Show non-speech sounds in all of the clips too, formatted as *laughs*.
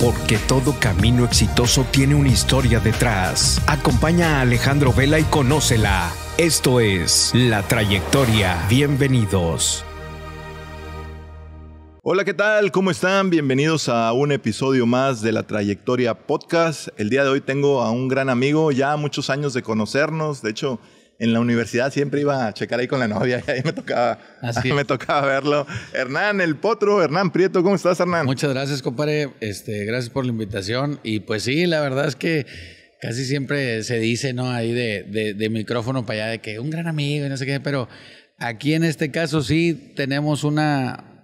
porque todo camino exitoso tiene una historia detrás. Acompaña a Alejandro Vela y conócela. Esto es La Trayectoria. Bienvenidos. Hola, ¿qué tal? ¿Cómo están? Bienvenidos a un episodio más de la Trayectoria Podcast. El día de hoy tengo a un gran amigo, ya muchos años de conocernos, de hecho en la universidad siempre iba a checar ahí con la novia y ahí me tocaba, *laughs* me tocaba verlo. Hernán, el potro, Hernán Prieto, ¿cómo estás, Hernán? Muchas gracias, compadre. Este, gracias por la invitación. Y pues sí, la verdad es que casi siempre se dice, ¿no? Ahí de, de micrófono para allá, de que un gran amigo y no sé qué, pero aquí en este caso sí tenemos una,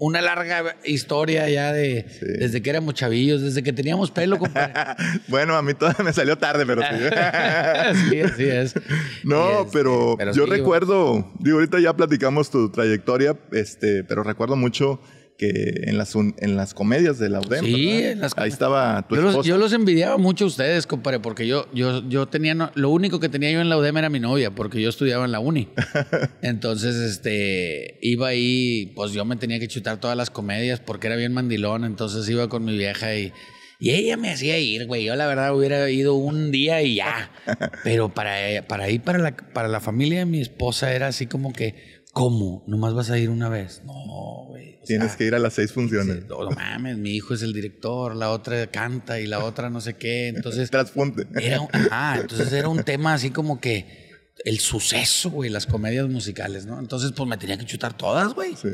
una larga historia ya de desde que éramos chavillos, desde que teníamos pelo. *laughs* bueno, a mí todavía me salió tarde, pero sí. *laughs* sí, así es. No, este, pero, yo recuerdo, digo, ahorita ya platicamos tu trayectoria, este, pero recuerdo mucho que en las, en las comedias de la UDEM. Sí, ahí estaba tu yo Los, yo los envidiaba mucho a ustedes, compadre, porque yo, yo, yo tenía, lo único que tenía yo en la UDEM era mi novia, porque yo estudiaba en la uni. *laughs* Entonces, este, iba ahí, pues yo me tenía que chutar todas las comedias porque era bien mandilón, entonces iba con mi vieja y... Y ella me hacía ir, güey. Yo la verdad hubiera ido un día y ya. *laughs* Pero para, ella, para ir para la, para la familia de mi esposa era así como que, ¿cómo? ¿Nomás vas a ir una vez? No, güey. Tienes ah. que ir a las seis funciones. no, mames, mi hijo es el director, la otra canta y la otra no sé qué. Entonces. *laughs* ajá, entonces era un tema así como que el suceso, güey, las comedias musicales, ¿no? Entonces, pues me tenía que chutar todas, güey. Sí.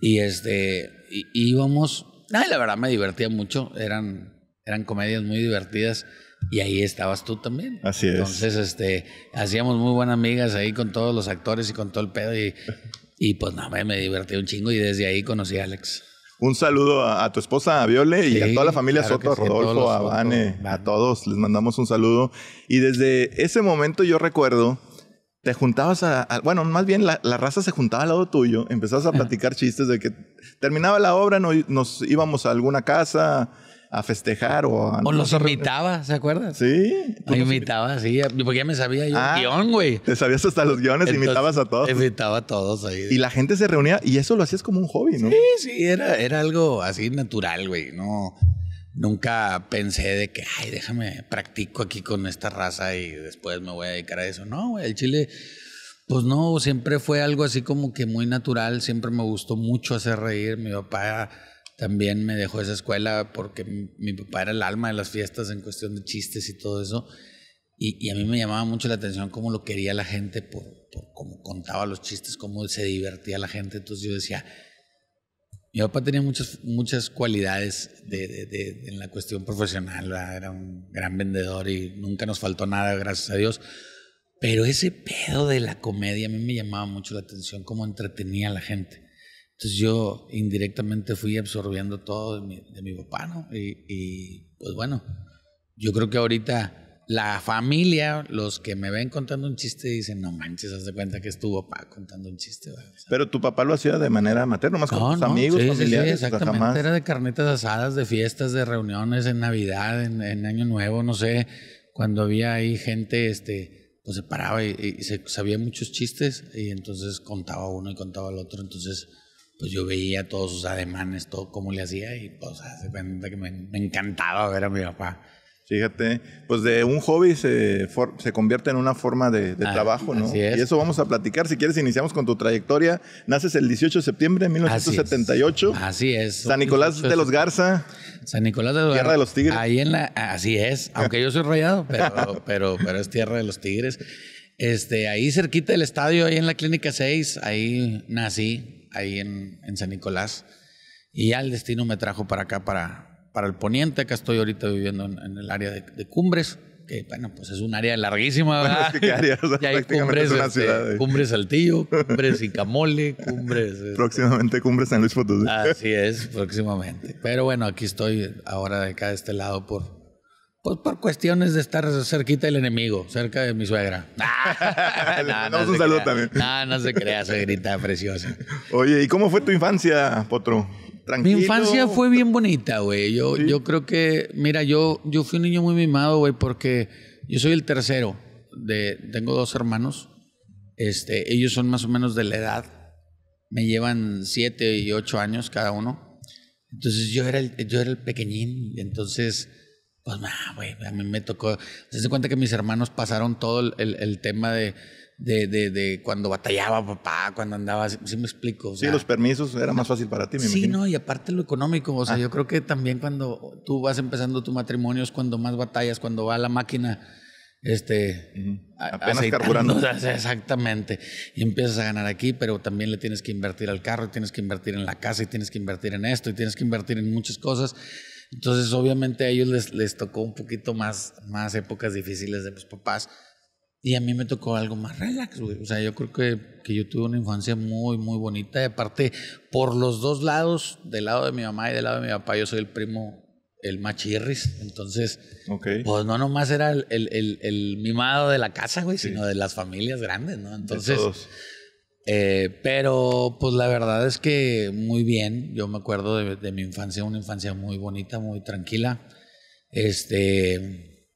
Y este, íbamos, ay, la verdad me divertía mucho, eran, eran comedias muy divertidas y ahí estabas tú también. Así es. Entonces, este, hacíamos muy buenas amigas ahí con todos los actores y con todo el pedo y y pues no, me divertí un chingo y desde ahí conocí a Alex. Un saludo a, tu esposa, a Viole, y a toda la familia Soto, a Rodolfo, a Vane, a todos, les mandamos un saludo. Y desde ese momento yo recuerdo, te juntabas a, bueno, más bien la, la, raza se juntaba al lado tuyo, empezabas a platicar chistes de que terminaba la obra, no, nos íbamos a alguna casa, a festejar o O los invitaba, ¿se acuerdas? Sí. Me invitaba, sí, porque ya me sabía yo ah, guión, güey. Te sabías hasta los guiones, a todos. Invitaba a todos ahí. Y la gente se reunía y eso lo hacías como un hobby, ¿no? Sí, sí, era, era algo así natural, güey, no... Nunca pensé de que, ay, déjame, practico aquí con esta raza y después me voy a dedicar a eso. No, güey, el chile... Pues no, siempre fue algo así como que muy natural, siempre me gustó mucho hacer reír. Mi papá también me dejó esa escuela porque mi papá era el alma de las fiestas en cuestión de chistes y todo eso. Y, a mí me llamaba mucho la atención cómo lo quería la gente, por, cómo contaba los chistes, cómo se divertía la gente. Entonces yo decía, mi papá tenía muchas, muchas cualidades en la cuestión profesional, era un gran vendedor y nunca nos faltó nada, gracias a Dios. Pero ese pedo de la comedia a mí me llamaba mucho la atención, cómo entretenía a la gente. Entonces yo indirectamente fui absorbiendo todo de mi, de mi papá, ¿no? Y, pues bueno, yo creo que ahorita la familia, los que me ven contando un chiste, dicen, no manches, haz de cuenta que es tu papá contando un chiste. Pero tu papá lo hacía de manera materna, más con tus amigos, sí, exactamente. Era de carnetas asadas, de fiestas, de reuniones, en Navidad, en, Año Nuevo, no sé, cuando había ahí gente, este pues se paraba y, se sabía muchos chistes y entonces contaba uno y contaba el otro, entonces pues yo veía todos sus ademanes, todo cómo le hacía y pues hace cuenta que me, encantaba ver a mi papá. Fíjate, pues de un hobby se, se convierte en una forma de, ah, trabajo, ¿no? Y eso vamos a platicar. Si quieres, iniciamos con tu trayectoria. Naces el 18 de septiembre de 1978. Así es. San Nicolás de los Garza. San Nicolás de los Garza. Tierra de los Tigres. Ahí en la, así es, aunque yo soy rayado, *laughs* pero, pero, es Tierra de los Tigres. Este, ahí cerquita del estadio, ahí en la Clínica 6, ahí nací ahí en, San Nicolás. Y ya el destino me trajo para acá, para, para el poniente. Acá estoy ahorita viviendo en, el área de, Cumbres, que bueno, pues es un área larguísima, ¿verdad? *laughs* ya hay cumbres, este, ¿eh? cumbres Saltillo, *laughs* Cumbres Icamole, Cumbres... Este, próximamente Cumbres San Luis Potosí. Así es, próximamente. Pero bueno, aquí estoy ahora de acá de este lado por, pues por cuestiones de estar cerquita del enemigo, cerca de mi suegra. *laughs* no, no, un saludo también. No, no se crea, suegrita preciosa. Oye, ¿y cómo fue tu infancia, Potro? ¿Tranquilo? Mi infancia fue bien bonita, güey. Yo, yo creo que, mira, yo, yo fui un niño muy mimado, güey, porque yo soy el tercero. De, tengo dos hermanos. Este, ellos son más o menos de la edad. Me llevan siete y ocho años cada uno. Entonces yo era el, yo era el pequeñín. Entonces pues, a mí me tocó. Se hace cuenta que mis hermanos pasaron todo el, tema de, de, cuando batallaba papá, cuando andaba, si ¿sí me explico. sí, los permisos era más fácil para ti, me Sí, no, y aparte lo económico, o sea, ah. yo creo que también cuando tú vas empezando tu matrimonio es cuando más batallas, cuando va la máquina, este, apenas carburando. *laughs* Exactamente, y empiezas a ganar aquí, pero también le tienes que invertir al carro, tienes que invertir en la casa, y tienes que invertir en esto, y tienes que invertir en muchas cosas. Entonces, obviamente a ellos les, les tocó un poquito más, más épocas difíciles de mis papás. Y a mí me tocó algo más relax, güey. O sea, yo creo que, que, yo tuve una infancia muy, muy bonita. Y aparte, por los dos lados, del lado de mi mamá y del lado de mi papá, yo soy el primo, el machirris. Entonces, pues no nomás era el, el, el, mimado de la casa, güey, sino de las familias grandes, ¿no? Entonces, todos. Eh, pero pues la verdad es que muy bien, yo me acuerdo de, mi infancia, una infancia muy bonita, muy tranquila. Este,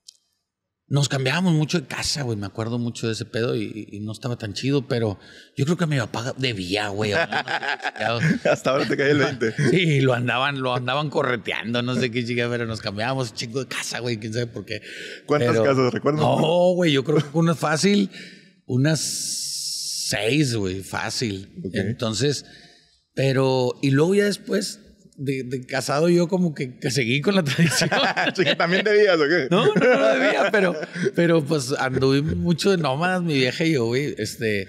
nos cambiábamos mucho de casa, güey, me acuerdo mucho de ese pedo y, no estaba tan chido, pero yo creo que mi papá debía, güey. *laughs* Hasta ahora te cae el 20. *laughs* sí, lo andaban, lo andaban correteando, no sé qué chica, pero nos cambiábamos chingo de casa, güey, quién sabe por qué. ¿Cuántas casas recuerdas? No, güey, yo creo que unas fácil, unas Seis, güey, fácil. Entonces, pero, y luego ya después de, casado yo como que, seguí con la tradición. *laughs* que también debías, ¿o No, no, no debía, pero, pues anduve mucho de nómadas, mi vieja y yo, güey. Este,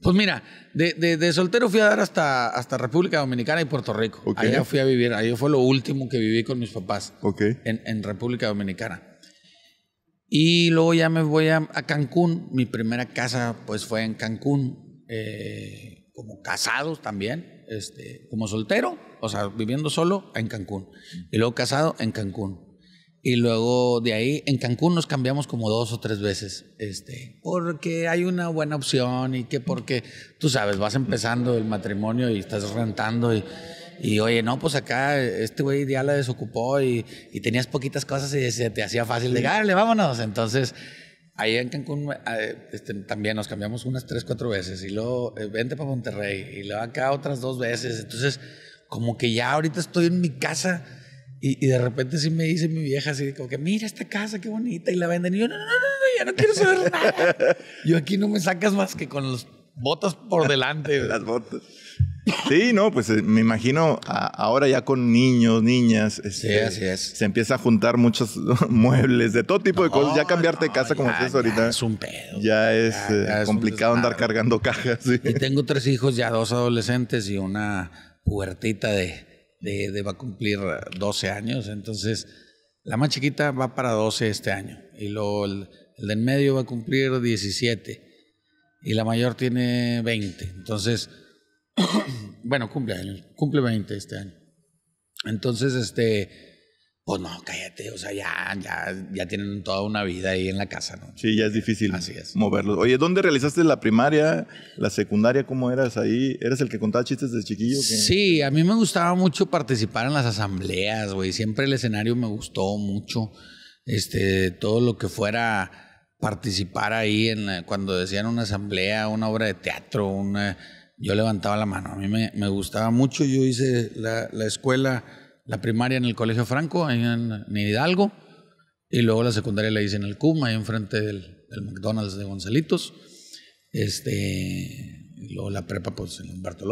pues mira, de, soltero fui a dar hasta, hasta República Dominicana y Puerto Rico. Okay. Allá fui a vivir, ahí fue lo último que viví con mis papás. en República Dominicana. Y luego ya me voy a, Cancún. Mi primera casa pues fue en Cancún, eh, como casados también, este, como soltero, o sea, viviendo solo en Cancún. Y luego casado en Cancún. Y luego de ahí en Cancún nos cambiamos como dos o tres veces, este, porque hay una buena opción y que porque, tú sabes, vas empezando el matrimonio y estás rentando y y oye, no, pues acá este güey ya la desocupó y, tenías poquitas cosas y se te hacía fácil de, vámonos. Entonces, ahí en Cancún eh, este, también nos cambiamos unas tres, cuatro veces. Y luego, eh, vente para Monterrey. Y luego acá otras dos veces. Entonces, como que ya ahorita estoy en mi casa. Y, de repente sí me dice mi vieja así, como que, mira esta casa, qué bonita, y la venden. Y yo, no, no, no, ya no quiero saber nada. *laughs* yo aquí no me sacas más que con los botas por delante. *laughs* Las botas. Sí, no, pues eh, me imagino ahora ya con niños, niñas. Este, se empieza a juntar muchos *laughs* muebles, de todo tipo de cosas. Ya cambiarte de casa como es ahorita. Ya es un pedo. Ya es, eh, complicado andar cargando *laughs* cajas. Y tengo tres hijos, ya dos adolescentes y una puertita de, va a cumplir 12 años. Entonces, la más chiquita va para 12 este año. Y luego el, el de en medio va a cumplir 17. Y la mayor tiene 20. Entonces bueno, cumple cumple 20 este año. Entonces, este, pues no, cállate, o sea, ya, ya, tienen toda una vida ahí en la casa, ¿no? Sí, ya es difícil Así moverlos. Oye, ¿dónde realizaste la primaria, la secundaria? ¿Cómo eras ahí? ¿Eres el que contaba chistes de chiquillo? Sí, a mí me gustaba mucho participar en las asambleas, güey. Siempre el escenario me gustó mucho. Este, todo lo que fuera participar ahí en eh, cuando decían una asamblea, una obra de teatro, una yo levantaba la mano. A mí me, gustaba mucho. Yo hice la, escuela, la primaria en el Colegio Franco, ahí en, Hidalgo, y luego la secundaria la hice en el CUM, ahí enfrente del, McDonald's de Gonzalitos. Este, luego la prepa, pues en Humberto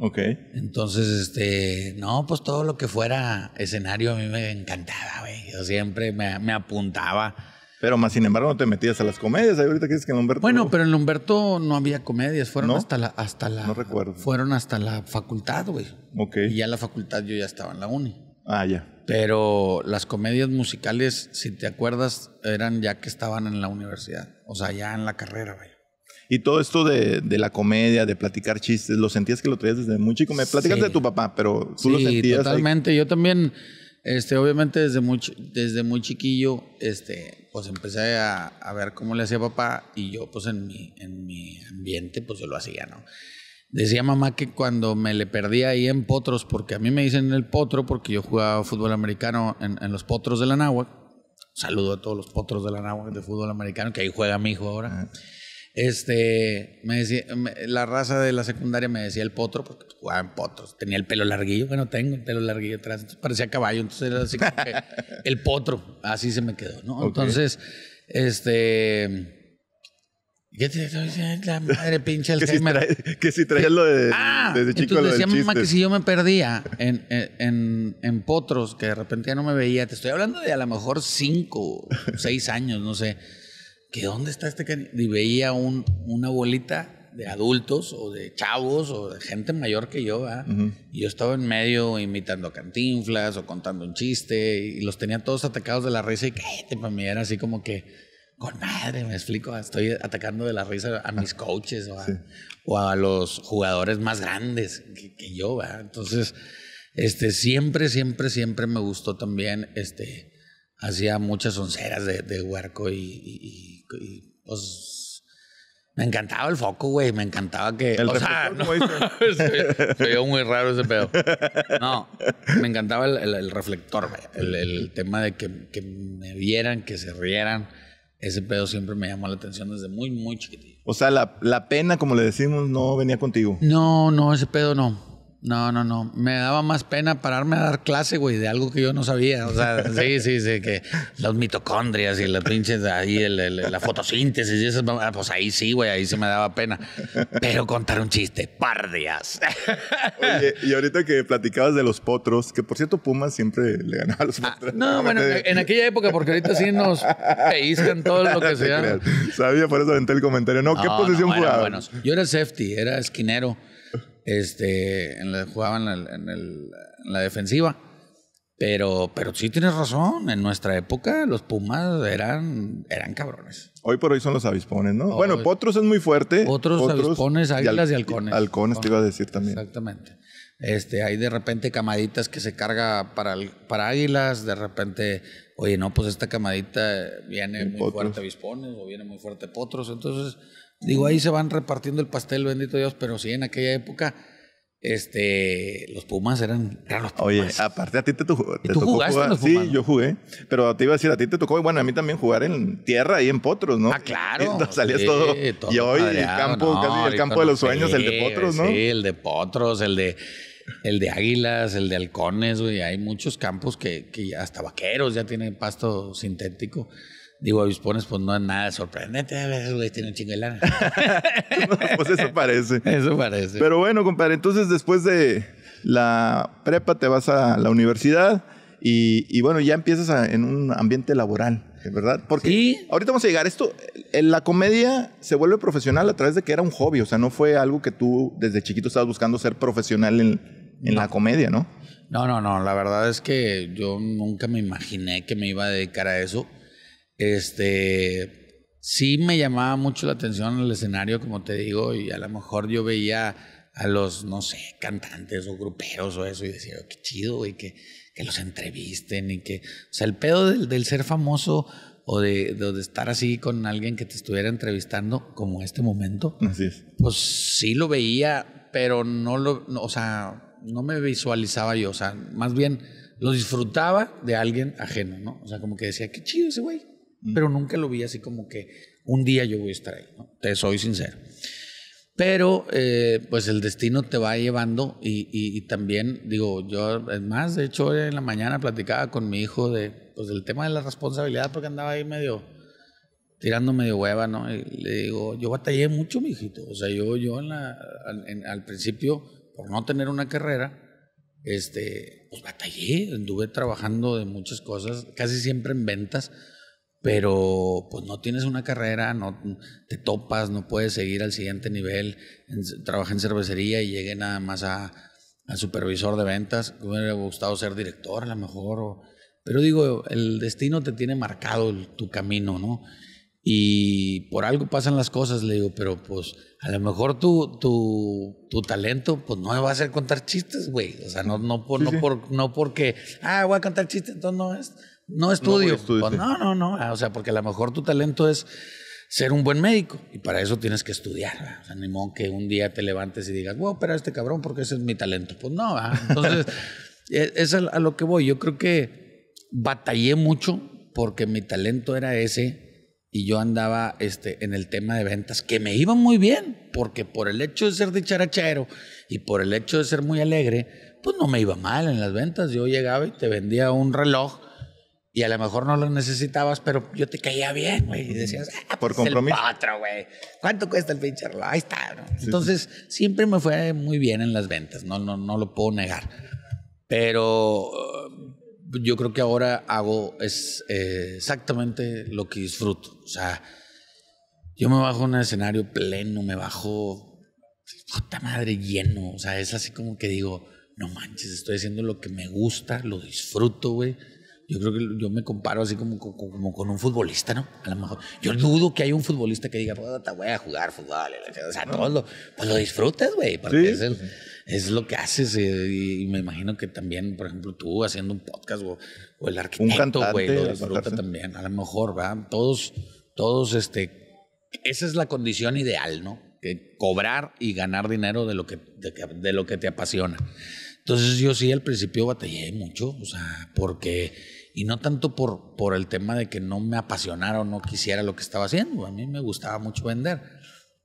Ok. Entonces, este, no, pues todo lo que fuera escenario a mí me encantaba, güey. Yo siempre me, me apuntaba pero más sin embargo no te metías a las comedias. Ahorita crees que en Humberto. Bueno, pero en Humberto no había comedias. Fueron hasta la, hasta la. No recuerdo. Fueron hasta la facultad, güey. Ok. Y ya la facultad yo ya estaba en la uni. Ah, ya. Pero las comedias musicales, si te acuerdas, eran ya que estaban en la universidad. O sea, ya en la carrera, güey. Y todo esto de, la comedia, de platicar chistes, ¿lo sentías que lo traías desde muy chico? Me platicas de tu papá, pero tú lo sentías. Totalmente. Yo también este, obviamente desde muy, desde muy chiquillo, este, pues empecé a, ver cómo le hacía papá y yo pues en mi, en mi ambiente pues yo lo hacía, ¿no? Decía mamá que cuando me le perdía ahí en Potros, porque a mí me dicen el Potro porque yo jugaba fútbol americano en, los Potros de la Nahua. Saludo a todos los Potros de la Nahua de fútbol americano, que ahí juega mi hijo ahora. Este, me decía, la raza de la secundaria me decía el potro, porque pues, jugaba en potros. Tenía el pelo larguillo, bueno, tengo el pelo larguillo atrás, parecía caballo, entonces era así como que el potro, así se me quedó, ¿no? Entonces, este. ¿Qué te la madre pinche Alzheimer? Que si, traía lo de, ah, desde chico entonces decía mamá que si yo me perdía en, en, en, en, potros, que de repente ya no me veía, te estoy hablando de a lo mejor cinco, seis años, no sé que dónde está este que Y veía una bolita de adultos o de chavos o de gente mayor que yo, ¿verdad? Y yo estaba en medio imitando cantinflas o contando un chiste y los tenía todos atacados de la risa y que para mí era así como que con madre, me explico, estoy atacando de la risa a mis coaches o a, los jugadores más grandes que, yo, ¿va? Entonces, este, siempre, siempre, siempre me gustó también, este, hacía muchas onceras de, huerco y, pues, me encantaba el foco, güey. Me encantaba que. o sea, *laughs* se muy raro ese pedo. No, me encantaba el, reflector, güey. El, tema de que, me vieran, que se rieran. Ese pedo siempre me llamó la atención desde muy, muy chiquitito O sea, la pena, como le decimos, no venía contigo. No, no, ese pedo no. No, no, no. Me daba más pena pararme a dar clase, güey, de algo que yo no sabía. O sea, *laughs* sí, sí, sí, que las mitocondrias y las pinches, ahí el, la fotosíntesis y eso, ah, pues ahí sí, güey, ahí se me daba pena. Pero contar un chiste, pardias. *laughs* Oye, y ahorita que platicabas de los potros, que por cierto Pumas siempre le ganaba a los ah, potros. no, *laughs* bueno, en aquella época, porque ahorita sí nos peizcan todo lo que sea. Sabía, por eso aventé el comentario. No, ¿qué posición jugaba? Bueno, yo era safety, era esquinero este, la, jugaban en, la defensiva. Pero, pero sí tienes razón, en nuestra época los Pumas eran, eran cabrones. Hoy por hoy son los avispones, ¿no? bueno, Potros es muy fuerte. Potros, avispones, águilas y, halcones. Halcones te iba a decir también. Exactamente. Este, hay de repente camaditas que se carga para, para águilas, de repente, oye, no, pues esta camadita viene muy fuerte avispones o viene muy fuerte potros, entonces Digo, ahí se van repartiendo el pastel, bendito Dios, pero sí, en aquella época, este, los Pumas eran, eran Oye, aparte a ti te, tocó sí, yo jugué, pero te iba a decir, a ti te tocó, bueno, a mí también jugar en tierra y en potros, ¿no? Ah, claro. *laughs* Y, salías todo, y hoy el campo, el campo de los sueños, el de potros, ¿no? Sí, el de potros, el de... El de águilas, el de halcones, güey. Hay muchos campos que, que hasta vaqueros ya tienen pasto sintético digo, avispones, pues no es nada sorprendente. A veces, güey, tiene un chingo de lana. *laughs* pues eso parece. *laughs* Eso parece. Pero bueno, compadre, entonces después de la prepa te vas a la universidad y, bueno, ya empiezas en un ambiente laboral. ¿verdad? Porque ahorita vamos a llegar. Esto, eh, la comedia se vuelve profesional a través de que era un hobby, o sea, no fue algo que tú desde chiquito estabas buscando ser profesional en, la comedia, ¿no? No, no, no. La verdad es que yo nunca me imaginé que me iba a dedicar a eso. Este, sí me llamaba mucho la atención el escenario, como te digo, y a lo mejor yo veía a los, no sé, cantantes o gruperos o eso, y decía, oh, qué chido, y que, los entrevisten, y que, o sea, el pedo del, ser famoso o de, estar así con alguien que te estuviera entrevistando, como este momento. Pues sí lo veía, pero no lo, o sea, no me visualizaba yo, o sea, más bien lo disfrutaba de alguien ajeno, ¿no? O sea, como que decía, qué chido ese güey pero nunca lo vi así como que un día yo voy a estar ahí, te soy sincero. Pero eh, pues el destino te va llevando y, también digo, yo, además más, de hecho en la mañana platicaba con mi hijo de, pues, del tema de la responsabilidad porque andaba ahí medio tirando medio hueva, ¿no? Y le digo, yo batallé mucho, mi hijito. O sea, yo, yo al principio, por no tener una carrera, este, pues batallé, anduve trabajando de muchas cosas, casi siempre en ventas pero pues no tienes una carrera, no te topas, no puedes seguir al siguiente nivel. trabajé en cervecería y llegué nada más a, supervisor de ventas. Me hubiera gustado ser director a lo mejor. pero digo, el destino te tiene marcado tu camino, ¿no? Y por algo pasan las cosas, le digo, pero pues a lo mejor tu, tu, talento pues no me va a hacer contar chistes, güey. O sea, no, no, no, no porque, ah, voy a contar chistes, entonces no es no estudio. Pues, no, no, no, ah, O sea, porque a lo mejor tu talento es ser un buen médico y para eso tienes que estudiar. ¿verdad? ni que un día te levantes y digas, wow, pero este cabrón porque ese es mi talento. Pues no, entonces *laughs* e, es a lo que voy. Yo creo que batallé mucho porque mi talento era ese y yo andaba este, en el tema de ventas, que me iba muy bien, porque por el hecho de ser dicharachero y por el hecho de ser muy alegre, pues no me iba mal en las ventas. Yo llegaba y te vendía un reloj y a lo mejor no lo necesitabas, pero yo te caía bien, güey. Y decías, ah, por pues, compromiso. El güey. ¿Cuánto cuesta el pinche Ahí está. Entonces, siempre me fue muy bien en las ventas, no, no, no lo puedo negar. Pero eh, yo creo que ahora hago es, eh, exactamente lo que disfruto. O sea, yo me bajo en un escenario pleno, me bajo, puta madre, lleno. O sea, es así como que digo, no manches, estoy haciendo lo que me gusta, lo disfruto, güey yo creo que yo me comparo así como, como, con un futbolista, ¿no? A lo mejor. Yo dudo que haya un futbolista que diga, pues te voy a jugar fútbol. O sea, todo lo, pues lo disfrutas, güey, porque es, lo que haces. Eh, y, me imagino que también, por ejemplo, tú haciendo un podcast o, el arquitecto, güey, lo disfruta también. A lo mejor, ¿verdad? Todos, todos, este. Esa es la condición ideal, ¿no? Que cobrar y ganar dinero de lo que, de, de lo que te apasiona. Entonces, yo sí al principio batallé mucho, o sea, porque y no tanto por, por el tema de que no me apasionara o no quisiera lo que estaba haciendo. A mí me gustaba mucho vender.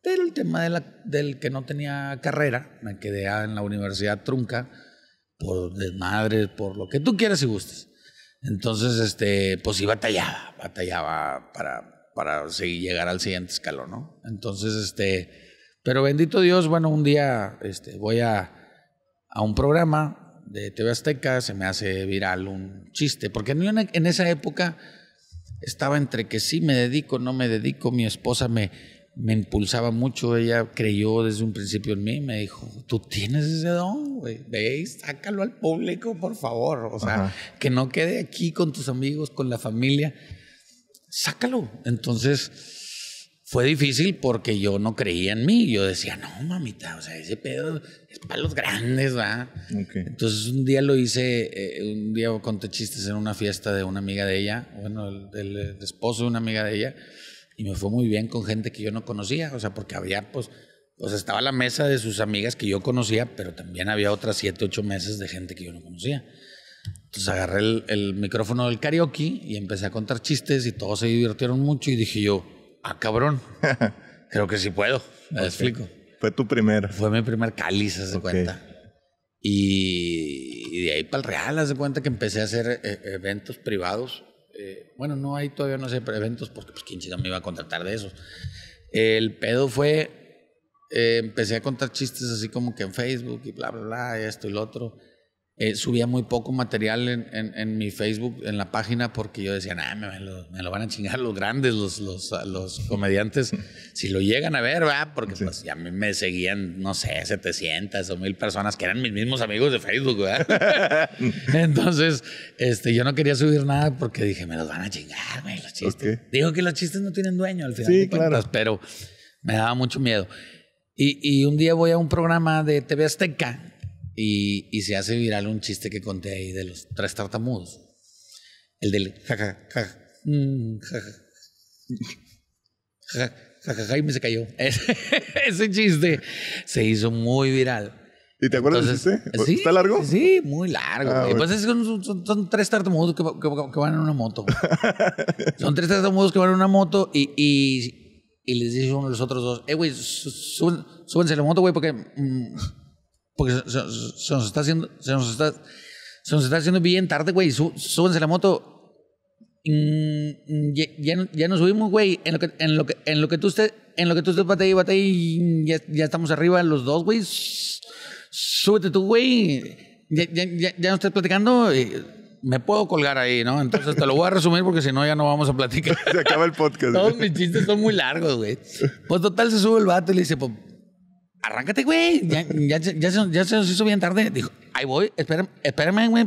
Pero el tema de la, del que no tenía carrera, me quedé en la universidad trunca, por desmadres, por lo que tú quieras y gustes. Entonces, este, pues sí batallaba, batallaba para, para seguir llegar al siguiente escalón, ¿no? Entonces, este, pero bendito Dios, bueno, un día este, voy a, a un programa de TV Azteca, se me hace viral un chiste, porque en, esa época estaba entre que sí me dedico, no me dedico, mi esposa me, me impulsaba mucho, ella creyó desde un principio en mí, me dijo, tú tienes ese don, güey, ve sácalo al público, por favor, o sea, que no quede aquí con tus amigos, con la familia, sácalo. Entonces, fue difícil porque yo no creía en mí. Yo decía, no, mamita, o sea, ese pedo es para los grandes, verdad Entonces un día lo hice, eh, un día conté chistes en una fiesta de una amiga de ella, bueno, el, esposo de una amiga de ella, y me fue muy bien con gente que yo no conocía, o sea, porque había, pues, o estaba la mesa de sus amigas que yo conocía, pero también había otras siete, ocho meses de gente que yo no conocía. Entonces agarré el, el micrófono del karaoke y empecé a contar chistes y todos se divirtieron mucho y dije yo, Ah, cabrón. *laughs* Creo que sí puedo. Me explico. Fue tu primera. Fue mi primer cáliz, se cuenta. Y, de ahí para el Real, haz de cuenta que empecé a hacer eh, eventos privados. Eh, bueno, no hay todavía, no sé, eventos, porque pues quién chido me iba a contratar de esos. El pedo fue, eh, empecé a contar chistes así como que en Facebook y bla, bla, bla, esto y lo otro. Eh, subía muy poco material en, mi Facebook, en la página, porque yo decía, no, me, lo, van a chingar los grandes, los, ah, comediantes, *laughs* si lo llegan a ver, va, porque pues ya me seguían, no sé, 700 o 1000 personas que eran mis mismos amigos de Facebook, ¿verdad? *laughs* Entonces, este, yo no quería subir nada porque dije, me los van a chingar, güey, los chistes. Digo que los chistes no tienen dueño al final de cuentas, pero me daba mucho miedo. y un día voy a un programa de TV Azteca y, y, se hace viral un chiste que conté ahí de los tres tartamudos. El del jaja, ja jaja, jaja mm, y me se cayó. *laughs* Ese, chiste se hizo muy viral. ¿Y te acuerdas de ese? ¿Sí? ¿Está largo? Sí, muy largo. Ah, pues son, tres tartamudos que, que, van en una moto. *laughs* son tres tartamudos que van en una moto y, y, y les dice uno de los otros dos, eh, güey, súbense a la moto, güey, porque... Mm, porque se, nos está haciendo, se nos está, se nos está haciendo bien tarde, güey. Sú, la moto. ya, nos subimos, güey. En lo que, en lo que, en lo que tú estés, en lo que tú estés bate y bate y ya, estamos arriba los dos, güey. Súbete tú, güey. Ya, ya, no estés platicando. Eh, me puedo colgar ahí, ¿no? Entonces te lo voy a resumir porque si no ya no vamos a platicar. *laughs* Se acaba el podcast. Todos mis chistes son muy largos, güey. Pues total se sube el vato y le dice, pues arráncate, güey. Ya, se, nos hizo bien tarde. Dijo, ahí voy, espérenme, güey.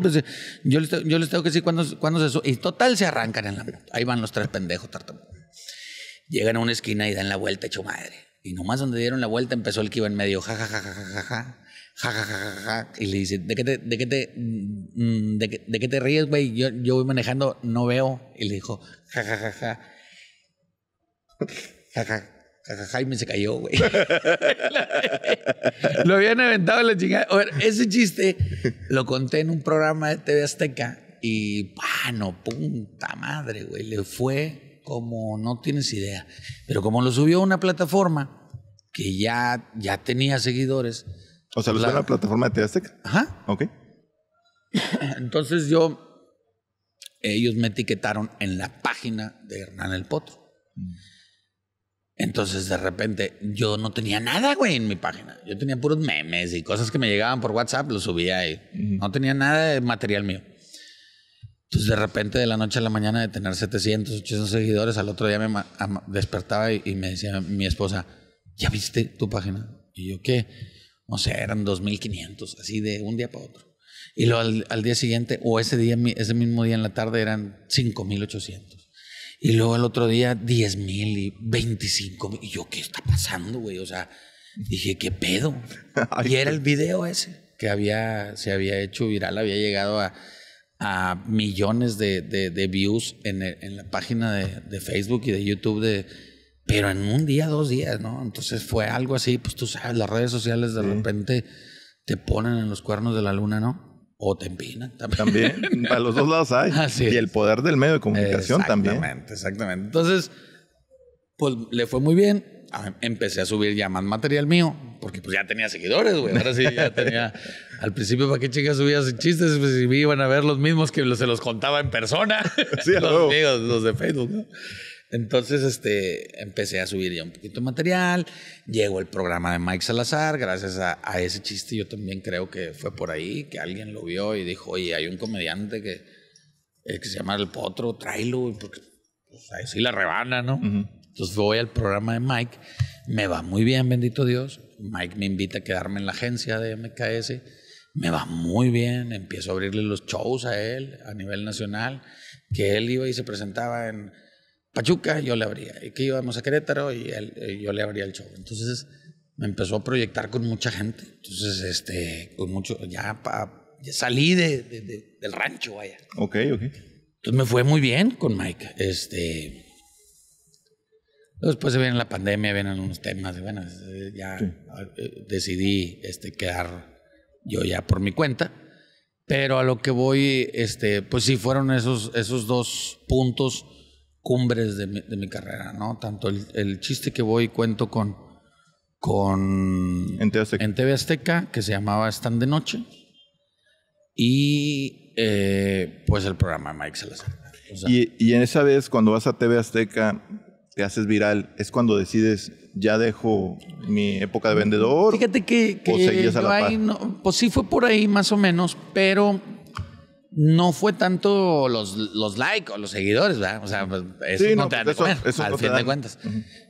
yo, les, tengo que decir cuándo, se sube. Y total, se arrancan en la Ahí van los tres pendejos tartamudo. Llegan a una esquina y dan la vuelta hecho madre. Y nomás donde dieron la vuelta empezó el que iba en medio, ja, ja, ja, ja, ja, ja. Ja, ja, ja, ja, ja. Y le dice, ¿de qué te, de qué te, ríes, güey? Yo, yo voy manejando, no veo. Y le dijo, ja, ja, ja, ja. Ja, ja, Jaime se cayó, güey. *laughs* lo habían aventado la chingada. ese chiste lo conté en un programa de TV Azteca y, bueno, punta madre, güey. Le fue como, no tienes idea. Pero como lo subió a una plataforma que ya, ya tenía seguidores. O sea, lo subió a la pues, plataforma de TV Azteca. Ajá. Ok. *laughs* Entonces yo, ellos me etiquetaron en la página de Hernán El Potro. Mm. Entonces, de repente, yo no tenía nada, güey, en mi página. Yo tenía puros memes y cosas que me llegaban por WhatsApp, los subía y no tenía nada de material mío. Entonces, de repente, de la noche a la mañana, de tener 700, 800 seguidores, al otro día me despertaba y, me decía mi esposa, ¿ya viste tu página? Y yo, ¿qué? O sea, eran 2.500, así de un día para otro. Y luego al, día siguiente, o ese día, ese mismo día en la tarde, eran 5.800. Y luego el otro día 10 mil y 25 Y yo, ¿qué está pasando, güey? O sea, dije, ¿qué pedo? *laughs* y era el video ese que había, se había hecho viral, había llegado a, millones de, de, views en, la página de, de, Facebook y de YouTube, de, pero en un día, dos días, ¿no? Entonces fue algo así, pues tú sabes, las redes sociales de repente te ponen en los cuernos de la luna, ¿no? o te también. para *laughs* los dos lados hay. y el poder del medio de comunicación también. Exactamente, exactamente Entonces, pues le fue muy bien. Ah, empecé a subir ya más material mío, porque pues ya tenía seguidores, güey. Ahora sí, ya *laughs* tenía. al principio, ¿para qué chicas subías chistes? Pues, si iban a ver los mismos que se los contaba en persona. Sí, *laughs* los, amigos, los de Facebook, ¿no? Entonces, este, empecé a subir ya un poquito de material. Llegó el programa de Mike Salazar. Gracias a, ese chiste, yo también creo que fue por ahí, que alguien lo vio y dijo, oye, hay un comediante que, eh, que se llama El Potro, tráelo, porque pues, ahí sí la rebana, ¿no? Entonces voy al programa de Mike. Me va muy bien, bendito Dios. Mike me invita a quedarme en la agencia de MKS. Me va muy bien. Empiezo a abrirle los shows a él a nivel nacional. Que él iba y se presentaba en Pachuca, yo le abría. Y que íbamos a Querétaro y, eh, yo le abría el show. Entonces me empezó a proyectar con mucha gente. Entonces, este, con mucho, ya, salí de, del rancho, allá. Ok, ok. Entonces me fue muy bien con Mike. Este, después se viene la pandemia, vienen unos temas. Bueno, eh, ya eh, decidí este, quedar yo ya por mi cuenta. Pero a lo que voy, este, pues sí, fueron esos, esos dos puntos cumbres de mi, carrera, ¿no? Tanto el, chiste que voy cuento con... con en TV, Azteca. en TV Azteca, que se llamaba Están de Noche, y eh, pues el programa Mike Salazar. y, en esa vez, cuando vas a TV Azteca, te haces viral, es cuando decides, ya dejo mi época de vendedor. Fíjate que, o seguías a pues sí fue por ahí más o menos, pero no fue tanto los, los likes o los seguidores, ¿verdad? O sea, pues, eso no, te al fin de cuentas.